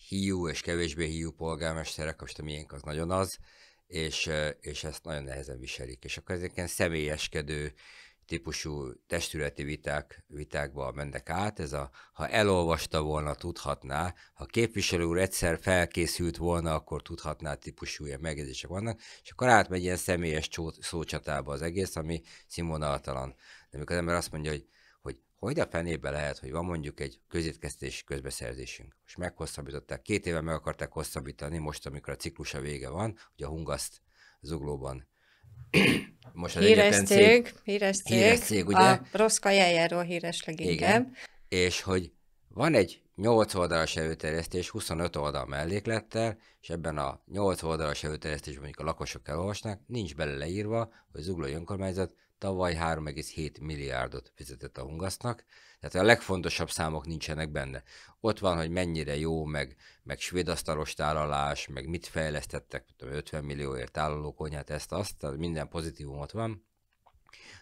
hiú és kevésbé hiú polgármesterek, most a miénk az nagyon az, és, és ezt nagyon nehezen viselik. És akkor ezeken személyeskedő típusú testületi viták, vitákba mennek át. Ez a, ha elolvasta volna, tudhatná, ha képviselő úr egyszer felkészült volna, akkor tudhatná típusú ilyen megjegyzések vannak, és akkor átmegy ilyen személyes csó, szócsatába az egész, ami színvonalatalan. De amikor az ember azt mondja, hogy hogy a fenébe lehet, hogy van mondjuk egy közétkeztési közbeszerzésünk. Most meghosszabbították, két éve meg akarták hosszabbítani, most amikor a ciklusa vége van, hogy a Hungaszt zuglóban most az híres cég, cég, híres cég, híres cég ugye? a rossz kajájáról híres leginkább. Igen. És hogy van egy 8 oldalas előterjesztés 25 oldal melléklettel, és ebben a 8 oldalas előterjesztésben, mondjuk a lakosok elolvasnak, nincs bele leírva, hogy Zuglói Önkormányzat tavaly 3,7 milliárdot fizetett a Hungasznak, tehát a legfontosabb számok nincsenek benne. Ott van, hogy mennyire jó, meg, meg svéd asztalos tálalás, meg mit fejlesztettek, 50 millióért tálalókonyát, ezt, azt, tehát minden pozitívum ott van.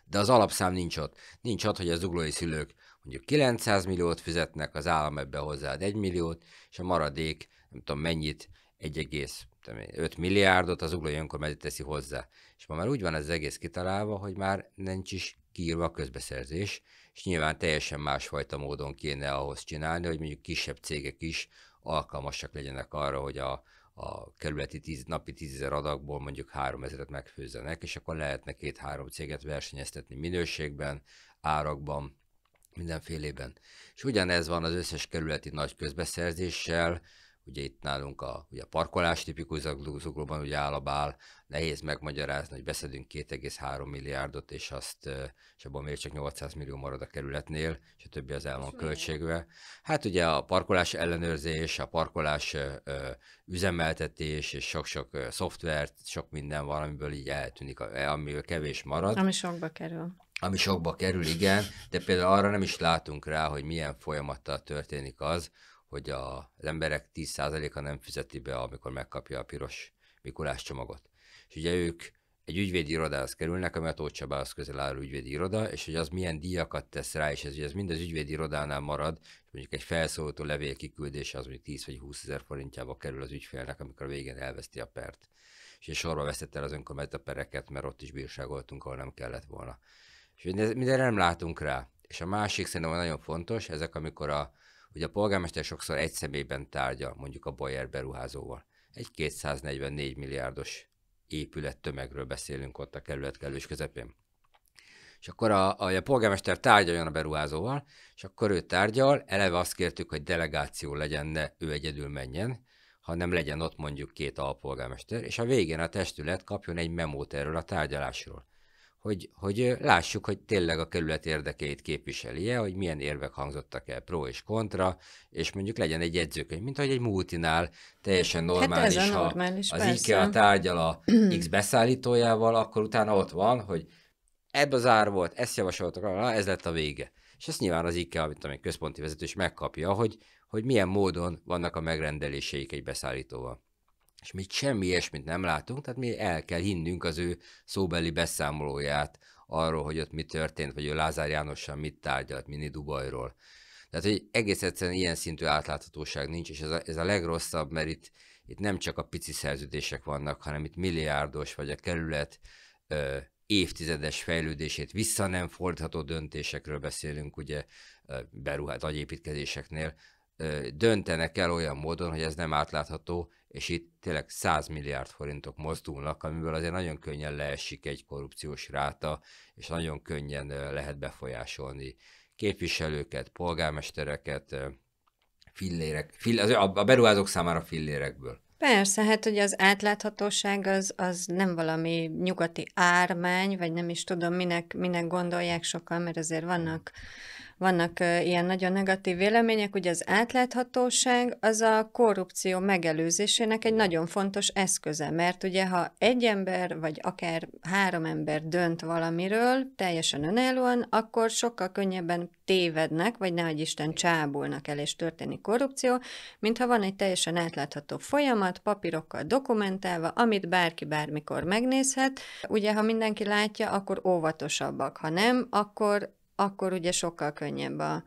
De az alapszám nincs ott. Nincs ott, hogy az zuglói szülők mondjuk 900 milliót fizetnek, az állam ebbe hozzáad 1 milliót, és a maradék, nem tudom mennyit, 1,5 milliárdot az uglói önkormányzat teszi hozzá. És ma már úgy van ez az egész kitalálva, hogy már nincs is kiírva a közbeszerzés, és nyilván teljesen másfajta módon kéne ahhoz csinálni, hogy mondjuk kisebb cégek is alkalmasak legyenek arra, hogy a, a kerületi tíz, napi tízezer adagból mondjuk három ezeret megfőzzenek, és akkor lehetne két-három céget versenyeztetni minőségben, árakban, mindenfélében. És ugyanez van az összes kerületi nagy közbeszerzéssel, Ugye itt nálunk a, ugye a parkolás tipikus zuglóban ugye áll a bál, nehéz megmagyarázni, hogy beszedünk 2,3 milliárdot, és azt, és abban még csak 800 millió marad a kerületnél, és a többi az el van költségve. Hát ugye a parkolás ellenőrzés, a parkolás üzemeltetés, és sok-sok szoftvert, sok minden valamiből így eltűnik, e, amiből kevés marad. Ami sokba kerül ami sokba kerül, igen, de például arra nem is látunk rá, hogy milyen folyamattal történik az, hogy a, az emberek 10%-a nem fizeti be, amikor megkapja a piros Mikulás csomagot. És ugye ők egy ügyvédi irodához kerülnek, ami a Tóth Csabához közel álló ügyvédi iroda, és hogy az milyen díjakat tesz rá, és ez, ugye ez mind az ügyvédi irodánál marad, és mondjuk egy felszólító levél kiküldése az mondjuk 10 vagy 20 ezer forintjába kerül az ügyfélnek, amikor a végén elveszti a pert. És én sorba veszett el az önkormányzat a pereket, mert ott is bírságoltunk, ahol nem kellett volna. És mindenre nem látunk rá. És a másik szerintem nagyon fontos, ezek amikor a hogy a polgármester sokszor egy személyben tárgyal mondjuk a Bayer beruházóval. Egy 244 milliárdos épület tömegről beszélünk ott a kerület kellős közepén. És akkor a, a, a polgármester tárgyaljon a beruházóval, és akkor ő tárgyal, eleve azt kértük, hogy delegáció legyen, ne ő egyedül menjen, hanem legyen ott mondjuk két alpolgármester, és a végén a testület kapjon egy memót erről a tárgyalásról hogy, hogy lássuk, hogy tényleg a kerület érdekeit képviseli-e, hogy milyen érvek hangzottak el pro és kontra, és mondjuk legyen egy jegyzőkönyv, mint ahogy egy multinál teljesen normális, hát ez a normális ha persze. az IKEA tárgyal a X beszállítójával, akkor utána ott van, hogy ebbe az ár volt, ezt javasoltak, ez lett a vége. És ezt nyilván az IKEA, amit amely központi vezető is megkapja, hogy, hogy milyen módon vannak a megrendeléseik egy beszállítóval és mi semmi ilyesmit nem látunk, tehát mi el kell hinnünk az ő szóbeli beszámolóját arról, hogy ott mi történt, vagy ő Lázár Jánossal mit tárgyalt, mini Dubajról. Tehát, hogy egész egyszerűen ilyen szintű átláthatóság nincs, és ez a, ez a legrosszabb, mert itt, itt nem csak a pici szerződések vannak, hanem itt milliárdos vagy a kerület ö, évtizedes fejlődését vissza nem fordítható döntésekről beszélünk, ugye beruhát agyépítkezéseknél, döntenek el olyan módon, hogy ez nem átlátható, és itt tényleg 100 milliárd forintok mozdulnak, amiből azért nagyon könnyen leesik egy korrupciós ráta, és nagyon könnyen lehet befolyásolni képviselőket, polgármestereket, fillérek, fill, az a beruházók számára fillérekből. Persze, hát hogy az átláthatóság az, az nem valami nyugati ármány, vagy nem is tudom, minek, minek gondolják sokan, mert azért vannak vannak ilyen nagyon negatív vélemények, ugye az átláthatóság az a korrupció megelőzésének egy nagyon fontos eszköze, mert ugye ha egy ember, vagy akár három ember dönt valamiről teljesen önállóan, akkor sokkal könnyebben tévednek, vagy nehogy Isten csábulnak el, és történik korrupció, mintha van egy teljesen átlátható folyamat, papírokkal dokumentálva, amit bárki bármikor megnézhet. Ugye, ha mindenki látja, akkor óvatosabbak, ha nem, akkor akkor ugye sokkal könnyebb a,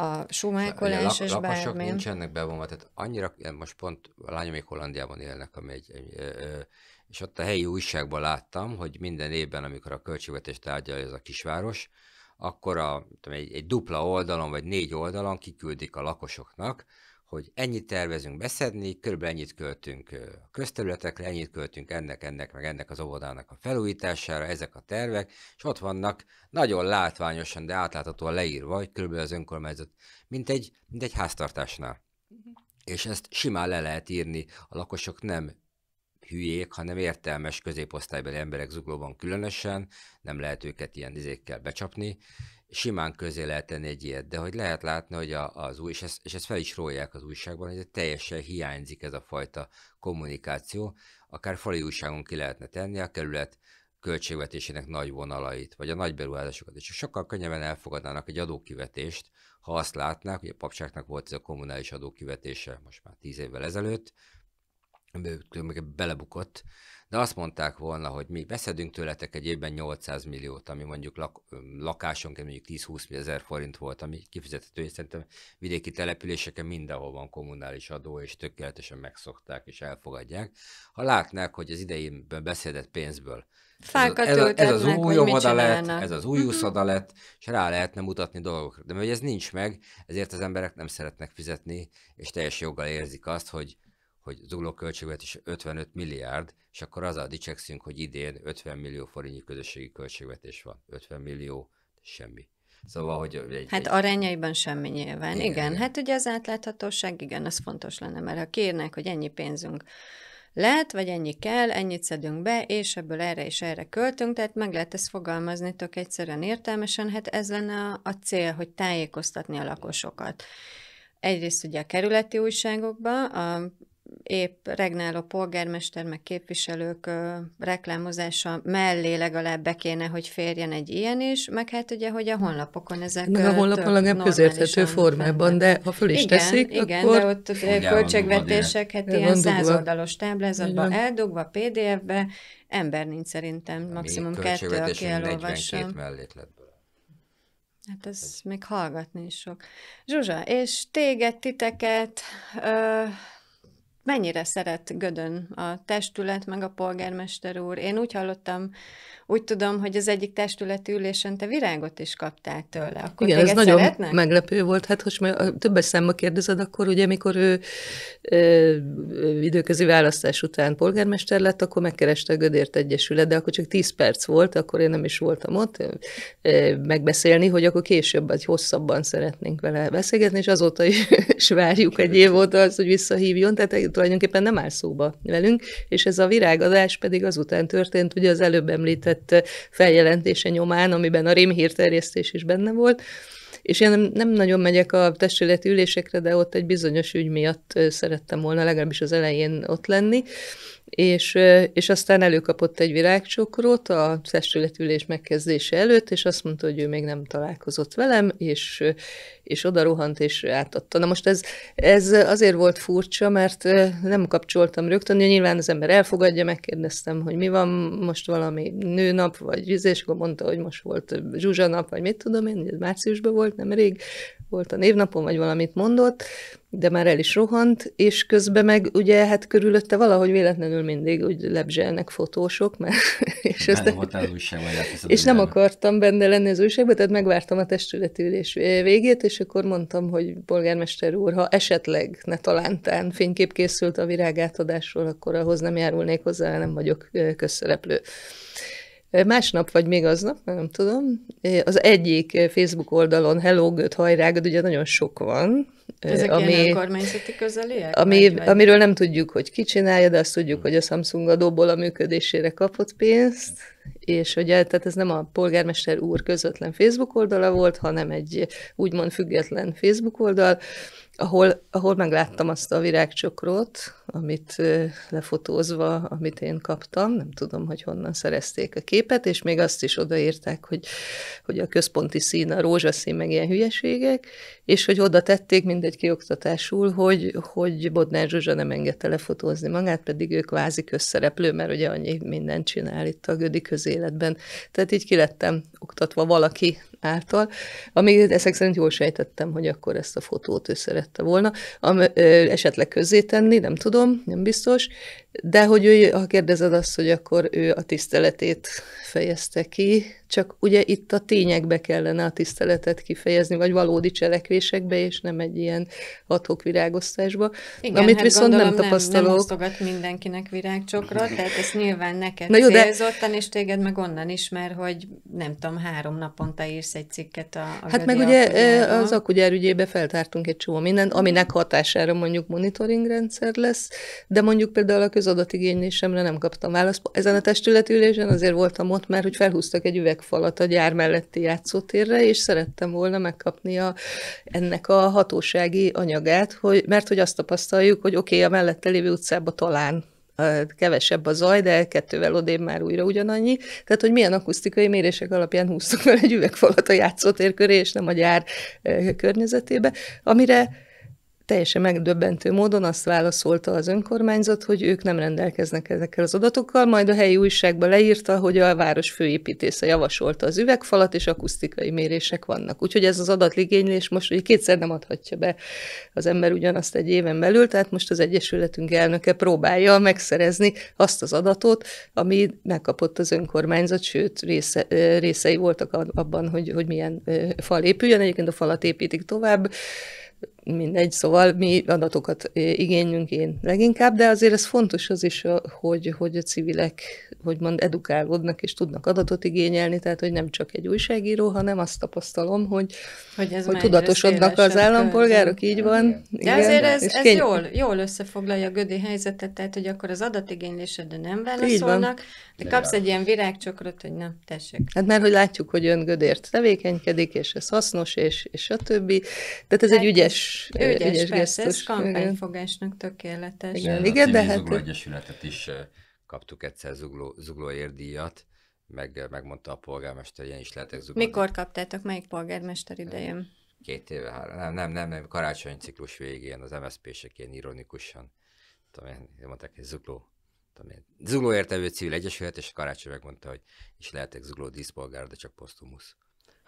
a sumákolás és bármi. nincsenek bevonva, tehát annyira, eh, most pont a lányom még Hollandiában élnek, ami egy, egy, és ott a helyi újságban láttam, hogy minden évben, amikor a költségvetést tárgyalja ez a kisváros, akkor a, tudom, egy, egy dupla oldalon, vagy négy oldalon kiküldik a lakosoknak, hogy ennyit tervezünk beszedni, körülbelül ennyit költünk a közterületekre, ennyit költünk ennek, ennek, meg ennek az óvodának a felújítására, ezek a tervek, és ott vannak nagyon látványosan, de átláthatóan leírva, hogy körülbelül az önkormányzat, mint egy, mint egy háztartásnál. Uh-huh. És ezt simán le lehet írni, a lakosok nem hülyék, hanem értelmes középosztálybeli emberek zuglóban különösen, nem lehet őket ilyen izékkel becsapni, simán közé lehet tenni egy ilyet, de hogy lehet látni, hogy a, az új, és ezt, és ezt fel is rólják az újságban, hogy teljesen hiányzik ez a fajta kommunikáció, akár fali újságon ki lehetne tenni a kerület költségvetésének nagy vonalait, vagy a nagy beruházásokat, és sokkal könnyebben elfogadnának egy adókivetést, ha azt látnák, hogy a papságnak volt ez a kommunális adókivetése most már tíz évvel ezelőtt, amiben belebukott, de azt mondták volna, hogy mi beszedünk tőletek egy évben 800 milliót, ami mondjuk lak, lakásonként mondjuk 10-20 ezer forint volt, ami kifizethető, és szerintem vidéki településeken mindenhol van kommunális adó, és tökéletesen megszokták és elfogadják. Ha látnák, hogy az idején beszedett pénzből Fákat ez, ez, ez az új oda lett, ez az új uh-huh. lett, és rá lehetne mutatni dolgokra. De mert ez nincs meg, ezért az emberek nem szeretnek fizetni, és teljes joggal érzik azt, hogy hogy zugló is 55 milliárd, és akkor azzal dicsekszünk, hogy idén 50 millió forintnyi közösségi költségvetés van. 50 millió, semmi. Szóval, hogy egy, hát egy... arányaiban semmi nyilván. Igen, igen, igen, hát ugye az átláthatóság, igen, az fontos lenne, mert ha kérnek, hogy ennyi pénzünk lehet, vagy ennyi kell, ennyit szedünk be, és ebből erre és erre költünk, tehát meg lehet ezt fogalmazni tök egyszerűen értelmesen, hát ez lenne a, a cél, hogy tájékoztatni a lakosokat. Egyrészt ugye a kerületi újságokban, a épp regnáló polgármester, meg képviselők ö, reklámozása mellé legalább be kéne, hogy férjen egy ilyen is, meg hát ugye, hogy a honlapokon ezek Meg a honlapon legalább közérthető formában, de ha föl is igen, teszik, igen, akkor... Igen, de ott költségvetések, hát ilyen százoldalos táblázatban eldugva, PDF-be, ember nincs szerintem, a maximum kettő, aki elolvassa. Hát ez még hallgatni is sok. Zsuzsa, és téged, titeket... Ö, mennyire szeret Gödön a testület, meg a polgármester úr. Én úgy hallottam úgy tudom, hogy az egyik testületi ülésen te virágot is kaptál tőle. Akkor Igen, ez nagyon szeretnek? meglepő volt. Hát most már többes számba kérdezed, akkor ugye, amikor ő ö, időközi választás után polgármester lett, akkor megkereste a Gödért Egyesület, de akkor csak 10 perc volt, akkor én nem is voltam ott ö, megbeszélni, hogy akkor később vagy hosszabban szeretnénk vele beszélgetni, és azóta is várjuk egy év óta azt, hogy visszahívjon, tehát eh, tulajdonképpen nem áll szóba velünk, és ez a virágadás pedig azután történt, ugye az előbb említett tett feljelentése nyomán, amiben a rémhírterjesztés is benne volt, és én nem, nem nagyon megyek a testületi ülésekre, de ott egy bizonyos ügy miatt szerettem volna legalábbis az elején ott lenni, és, és aztán előkapott egy virágcsokrot a testületülés megkezdése előtt, és azt mondta, hogy ő még nem találkozott velem, és, és oda rohant, és átadta. Na most ez, ez azért volt furcsa, mert nem kapcsoltam rögtön, hogy nyilván az ember elfogadja, megkérdeztem, hogy mi van most valami nőnap, vagy vizés, akkor mondta, hogy most volt zsuzsanap, vagy mit tudom én, hogy ez márciusban volt, nem rég volt a névnapom, vagy valamit mondott, de már el is rohant, és közben meg ugye hát körülötte valahogy véletlenül mindig úgy lebzselnek fotósok, mert, és, aztán, voltál újság, és nem akartam benne lenni az újságba, tehát megvártam a testületi ülés végét, és akkor mondtam, hogy polgármester úr, ha esetleg ne talántán fénykép készült a virágátadásról, akkor ahhoz nem járulnék hozzá, nem vagyok közszereplő. Másnap, vagy még aznap, nem tudom, az egyik Facebook oldalon Hello Göt hajrágod, ugye nagyon sok van, ezek ami, ilyen önkormányzati közeliek? Ami, vagy? Amiről nem tudjuk, hogy ki csinálja, de azt tudjuk, hogy a Samsung adóból a működésére kapott pénzt, és ugye, tehát ez nem a polgármester úr közvetlen Facebook oldala volt, hanem egy úgymond független Facebook oldal, ahol, ahol megláttam azt a virágcsokrot, amit lefotózva, amit én kaptam, nem tudom, hogy honnan szerezték a képet, és még azt is odaírták, hogy, hogy a központi szín a rózsaszín, meg ilyen hülyeségek, és hogy oda tették mindegy kioktatásul, hogy, hogy Bodnár Zsuzsa nem engedte lefotózni magát, pedig ők kvázi közszereplő, mert ugye annyi mindent csinál itt a Gödi közéletben. Tehát így kilettem oktatva valaki által, ami ezek szerint jól sejtettem, hogy akkor ezt a fotót ő szerette volna, am, ö, esetleg közzétenni, nem tudom, nem biztos, de hogy ő, ha kérdezed azt, hogy akkor ő a tiszteletét fejezte ki, csak ugye itt a tényekbe kellene a tiszteletet kifejezni, vagy valódi cselekvésekbe, és nem egy ilyen adhok virágosztásba, Igen, amit hát viszont nem tapasztalok. Nem, osztogat mindenkinek virágcsokra, tehát ez nyilván neked Na jó, célzottan, de... és téged meg onnan ismer hogy nem tudom, tudom, három naponta írsz egy cikket a, a Hát meg ugye akudjára. az akugyárügyébe feltártunk egy csomó mindent, aminek hatására mondjuk monitoring rendszer lesz, de mondjuk például a közadatigénylésemre nem kaptam választ. Ezen a testületülésen azért voltam ott, mert hogy felhúztak egy üvegfalat a gyár melletti játszótérre, és szerettem volna megkapni a, ennek a hatósági anyagát, hogy, mert hogy azt tapasztaljuk, hogy oké, okay, a mellette lévő utcába talán kevesebb a zaj, de kettővel odébb már újra ugyanannyi. Tehát, hogy milyen akusztikai mérések alapján húztuk fel egy üvegfalat a játszótér köré, és nem a gyár eh, környezetébe, amire teljesen megdöbbentő módon azt válaszolta az önkormányzat, hogy ők nem rendelkeznek ezekkel az adatokkal, majd a helyi újságban leírta, hogy a város főépítésze javasolta az üvegfalat, és akusztikai mérések vannak. Úgyhogy ez az adatligénylés most ugye kétszer nem adhatja be az ember ugyanazt egy éven belül, tehát most az Egyesületünk elnöke próbálja megszerezni azt az adatot, ami megkapott az önkormányzat, sőt része, részei voltak abban, hogy, hogy milyen fal épüljön. Egyébként a falat építik tovább mindegy, szóval mi adatokat igényünk én leginkább, de azért ez fontos az is, hogy, hogy a civilek, hogy mond, edukálódnak és tudnak adatot igényelni, tehát hogy nem csak egy újságíró, hanem azt tapasztalom, hogy, hogy, ez hogy tudatosodnak az állampolgárok, így van. De igen, azért ez, ez kény... jól, jól összefoglalja a Gödi helyzetet, tehát hogy akkor az adatigénylésed nem válaszolnak, de kapsz egy ilyen virágcsokrot, hogy nem tessék. Hát mert hogy látjuk, hogy ön Gödért tevékenykedik, és ez hasznos, és, és a többi. Tehát ez egy ügyes ügyes, ügyes, persze, gesztus. ez kampányfogásnak tökéletes. Igen, igen de hát... Zugló Egyesületet is kaptuk egyszer Zugló, Zugló érdíjat, meg megmondta a polgármester, ilyen is lehetek Zugló. Mikor kaptátok, melyik polgármester idején? Két éve, három. Nem, nem, nem, nem karácsony ciklus végén, az MSZP-sek ilyen ironikusan, tudom én, mondták, hogy Zugló Zugló értevő civil egyesület, és a karácsony megmondta, hogy is lehetek Zugló díszpolgár, de csak posztumusz.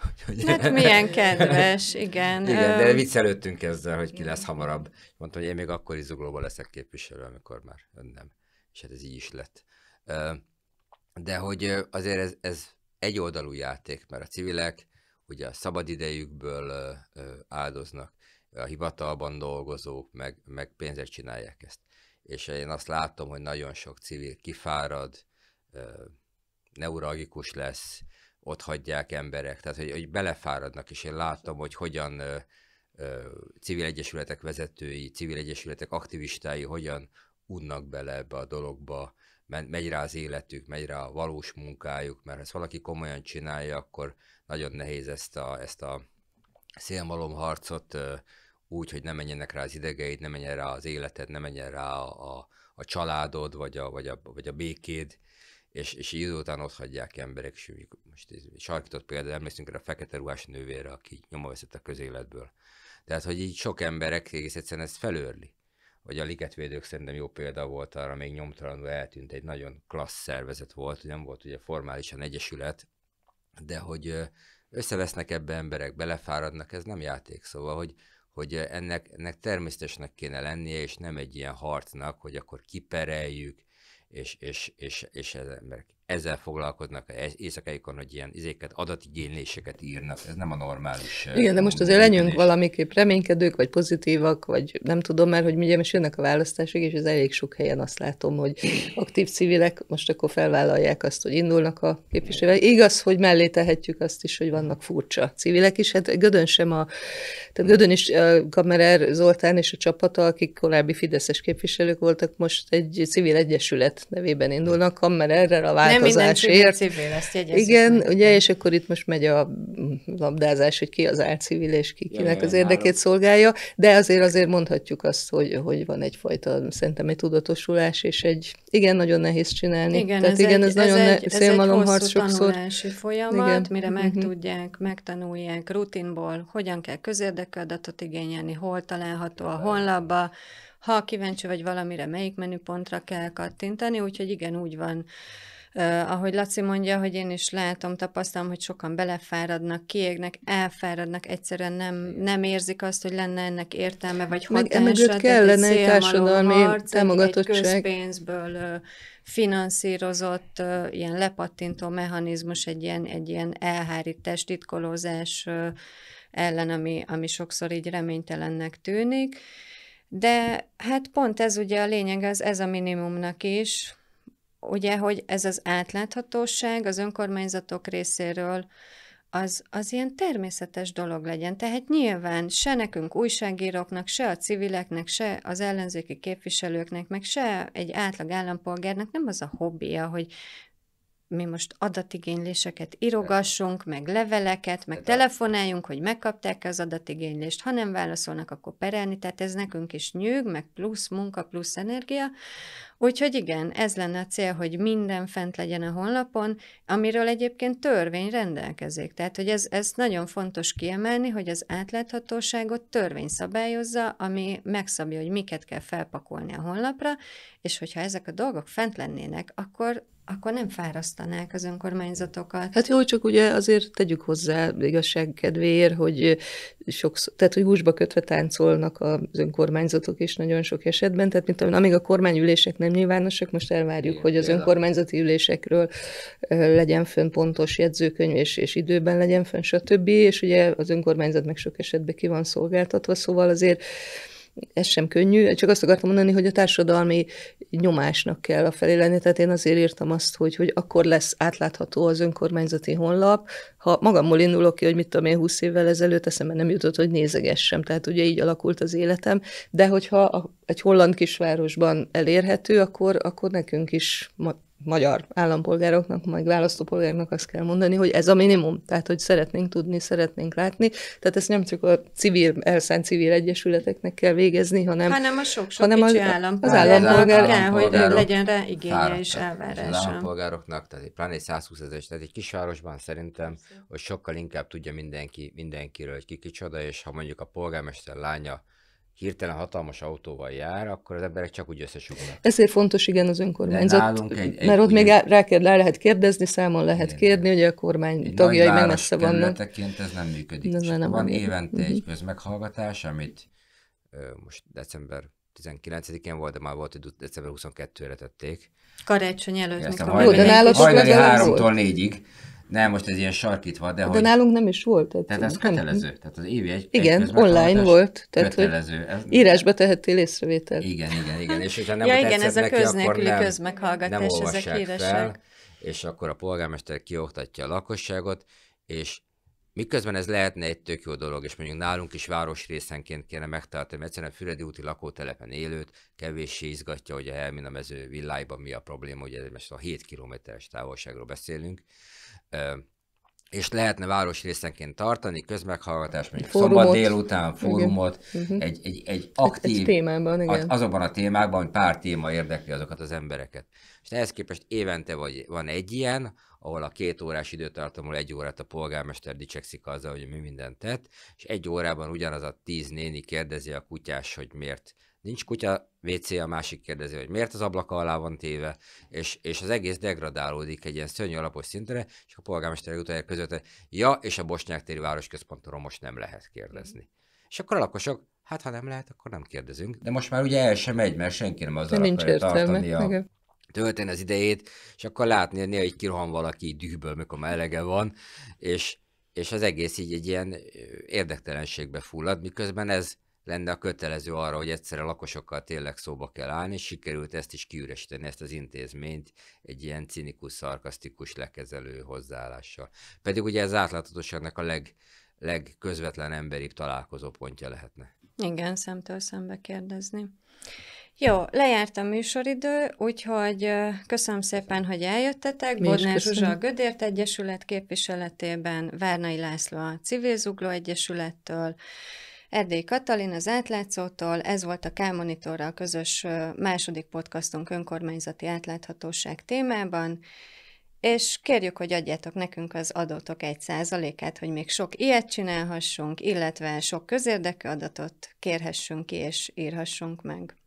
Úgyhogy... Hát milyen kedves, igen. igen, de viccelődtünk ezzel, hogy ki lesz hamarabb. Mondtam, hogy én még akkor is zuglóban leszek képviselő, amikor már ön nem. És hát ez így is lett. De hogy azért ez, ez egy oldalú játék, mert a civilek ugye a szabadidejükből áldoznak, a hivatalban dolgozók meg, meg pénzért csinálják ezt. És én azt látom, hogy nagyon sok civil kifárad, neuralgikus lesz, ott hagyják emberek, tehát hogy, hogy belefáradnak, és én láttam, hogy hogyan ö, ö, civil egyesületek vezetői, civil egyesületek aktivistái hogyan unnak bele ebbe a dologba, megy rá az életük, megy rá a valós munkájuk, mert ha ezt valaki komolyan csinálja, akkor nagyon nehéz ezt a, ezt a szélmalomharcot harcot ö, úgy, hogy ne menjenek rá az idegeid, ne menjen rá az életed, ne menjen rá a, a, a családod, vagy a, vagy, a, vagy a békéd, és, és idő után ott hagyják emberek, és mondjuk most sarkított például emlékszünk erre a fekete ruhás nővére, aki nyoma veszett a közéletből. Tehát, hogy így sok emberek egész egyszerűen ezt felőrli. Vagy a ligetvédők szerintem jó példa volt arra, még nyomtalanul eltűnt, egy nagyon klassz szervezet volt, nem volt ugye formálisan egyesület, de hogy összevesznek ebbe emberek, belefáradnak, ez nem játék, szóval, hogy, hogy ennek, ennek természetesnek kéne lennie, és nem egy ilyen harcnak, hogy akkor kipereljük, és, és, és, és ez emberek ezzel foglalkoznak éjszakaikon, hogy ilyen izéket, adatigényléseket írnak, ez nem a normális. Igen, de most azért legyünk valamiképp reménykedők, vagy pozitívak, vagy nem tudom, mert hogy ugye most jönnek a választások, és ez elég sok helyen azt látom, hogy aktív civilek most akkor felvállalják azt, hogy indulnak a képviselővel. Igaz, hogy mellé tehetjük azt is, hogy vannak furcsa civilek is, hát Gödön sem a, tehát Gödön is a Kamerer Zoltán és a csapata, akik korábbi fideszes képviselők voltak, most egy civil egyesület nevében indulnak, Kamerer erre a vált változásért. Nem civil, ezt Igen, meg. ugye, és akkor itt most megy a labdázás, hogy ki az árcivil, és ki kinek az érdekét három. szolgálja, de azért azért mondhatjuk azt, hogy, hogy van egyfajta, szerintem egy tudatosulás, és egy, igen, nagyon nehéz csinálni. Igen, Tehát ez igen, ez egy, nagyon ez ne, szélmalomharc sokszor. tanulási folyamat, igen. mire uh-huh. megtudják, mhm. megtanulják rutinból, hogyan kell közérdekű adatot igényelni, hol található a honlapba, ha kíváncsi vagy valamire, melyik menüpontra kell kattintani, úgyhogy igen, úgy van Uh, ahogy Laci mondja, hogy én is látom, tapasztalom, hogy sokan belefáradnak, kiégnek, elfáradnak, egyszerűen nem, nem érzik azt, hogy lenne ennek értelme, vagy hatása. Meg kellene egy társadalmi harc, támogatottság. Egy közpénzből finanszírozott ilyen lepattintó mechanizmus, egy ilyen, egy ilyen elhárítás, titkolózás ellen, ami, ami sokszor így reménytelennek tűnik. De hát pont ez ugye a lényeg, az ez a minimumnak is, ugye, hogy ez az átláthatóság az önkormányzatok részéről az, az ilyen természetes dolog legyen. Tehát nyilván se nekünk újságíróknak, se a civileknek, se az ellenzéki képviselőknek, meg se egy átlag állampolgárnak nem az a hobbija, hogy mi most adatigényléseket írogassunk, meg leveleket, meg telefonáljunk, hogy megkapták az adatigénylést, ha nem válaszolnak, akkor perelni, tehát ez nekünk is nyűg, meg plusz munka, plusz energia. Úgyhogy igen, ez lenne a cél, hogy minden fent legyen a honlapon, amiről egyébként törvény rendelkezik. Tehát, hogy ez, ez nagyon fontos kiemelni, hogy az átláthatóságot törvény szabályozza, ami megszabja, hogy miket kell felpakolni a honlapra, és hogyha ezek a dolgok fent lennének, akkor akkor nem fárasztanák az önkormányzatokat. Hát jó, csak ugye azért tegyük hozzá igazság kedvéért, hogy sokszor, tehát hogy húsba kötve táncolnak az önkormányzatok is nagyon sok esetben, tehát mint amíg a kormányülések nem nyilvánosak, most elvárjuk, Igen, hogy az önkormányzati ülésekről legyen fönn pontos jegyzőkönyv, és, és időben legyen fönn, stb. És ugye az önkormányzat meg sok esetben ki van szolgáltatva, szóval azért ez sem könnyű, csak azt akartam mondani, hogy a társadalmi nyomásnak kell a felé lenni, tehát én azért írtam azt, hogy, hogy akkor lesz átlátható az önkormányzati honlap, ha magamból indulok ki, hogy mit tudom én, 20 évvel ezelőtt eszembe nem jutott, hogy nézegessem, tehát ugye így alakult az életem, de hogyha egy holland kisvárosban elérhető, akkor, akkor nekünk is magyar állampolgároknak, majd választópolgároknak azt kell mondani, hogy ez a minimum. Tehát, hogy szeretnénk tudni, szeretnénk látni. Tehát ezt nem csak a civil, elszánt civil egyesületeknek kell végezni, hanem, hanem a sok-sok hanem kicsi az állampolgár, rá, hogy legyen rá igénye és elvárása. Az állampolgároknak, tehát egy pláne 120 ezer, tehát egy kisvárosban szerintem, hogy sokkal inkább tudja mindenki, mindenkiről, hogy ki kicsoda, és ha mondjuk a polgármester lánya hirtelen hatalmas autóval jár, akkor az emberek csak úgy összesugnak. Ezért fontos, igen, az önkormányzat, egy, egy, mert ott még rá, kell, rá lehet kérdezni, számon lehet igen, kérni, hogy a kormány egy tagjai meg messze vannak. ez nem működik. Ez nem van működik. évente egy mhm. közmeghallgatás, amit most december 19-én volt, de már volt, hogy december 22-re tették. Karácsony előtt. Jó, de nálatok legalább 3-tól 4-ig. Nem, most ez ilyen sarkítva, de, de hogy... nálunk nem is volt. Tehát, tehát ez nem, kötelező. Tehát az évi egy Igen, egy online volt. Tehát kötelező. Ez... Írásba tehettél észrevételt. Igen, igen, igen. És hogyha nem ja, igen, ez a köznélküli közmeghallgatás, ezek híresek. Fel, és akkor a polgármester kioktatja a lakosságot, és Miközben ez lehetne egy tök jó dolog, és mondjuk nálunk is városrészenként kéne megtartani, mert egyszerűen a Füredi úti lakótelepen élőt kevéssé izgatja, hogy a Helmin a mező villájban mi a probléma, ugye most a 7 kilométeres távolságról beszélünk, és lehetne részenként tartani, közmeghallgatás, mondjuk fórumot. szombat délután fórumot, igen. Mhm. egy, egy, egy aktív, egy témában, igen. azokban a témákban, hogy pár téma érdekli azokat az embereket. És ehhez képest évente vagy van egy ilyen, ahol a két órás időtartamul egy órát a polgármester dicsekszik azzal, hogy mi mindent tett, és egy órában ugyanaz a tíz néni kérdezi a kutyás, hogy miért nincs kutya, WC a másik kérdezi, hogy miért az ablaka alá van téve, és, és az egész degradálódik egy ilyen szörnyű alapos szintre, és a polgármester utoljára között, ja, és a Bosnyák téri városközpontról most nem lehet kérdezni. Mm. És akkor a lakosok, hát ha nem lehet, akkor nem kérdezünk. De most már ugye el sem megy, mert senki nem az nincs értelme, tartani a... Igen tölteni az idejét, és akkor látni, hogy néha így kirohan valaki dühből, mikor melege van, és, és az egész így egy ilyen érdektelenségbe fullad, miközben ez lenne a kötelező arra, hogy egyszerre lakosokkal tényleg szóba kell állni, és sikerült ezt is kiüresíteni, ezt az intézményt egy ilyen cinikus, szarkasztikus, lekezelő hozzáállással. Pedig ugye ez átláthatóságnak a leg, legközvetlen emberi találkozó pontja lehetne. Igen, szemtől szembe kérdezni. Jó, lejárt a műsoridő, úgyhogy köszönöm szépen, hogy eljöttetek. Bodnár Zsuzsa a Gödért Egyesület képviseletében, Várnai László a Civil Zugló Egyesülettől, Erdély Katalin az átlátszótól, ez volt a K-Monitorral közös második podcastunk önkormányzati átláthatóság témában, és kérjük, hogy adjátok nekünk az adótok egy százalékát, hogy még sok ilyet csinálhassunk, illetve sok közérdekű adatot kérhessünk ki és írhassunk meg.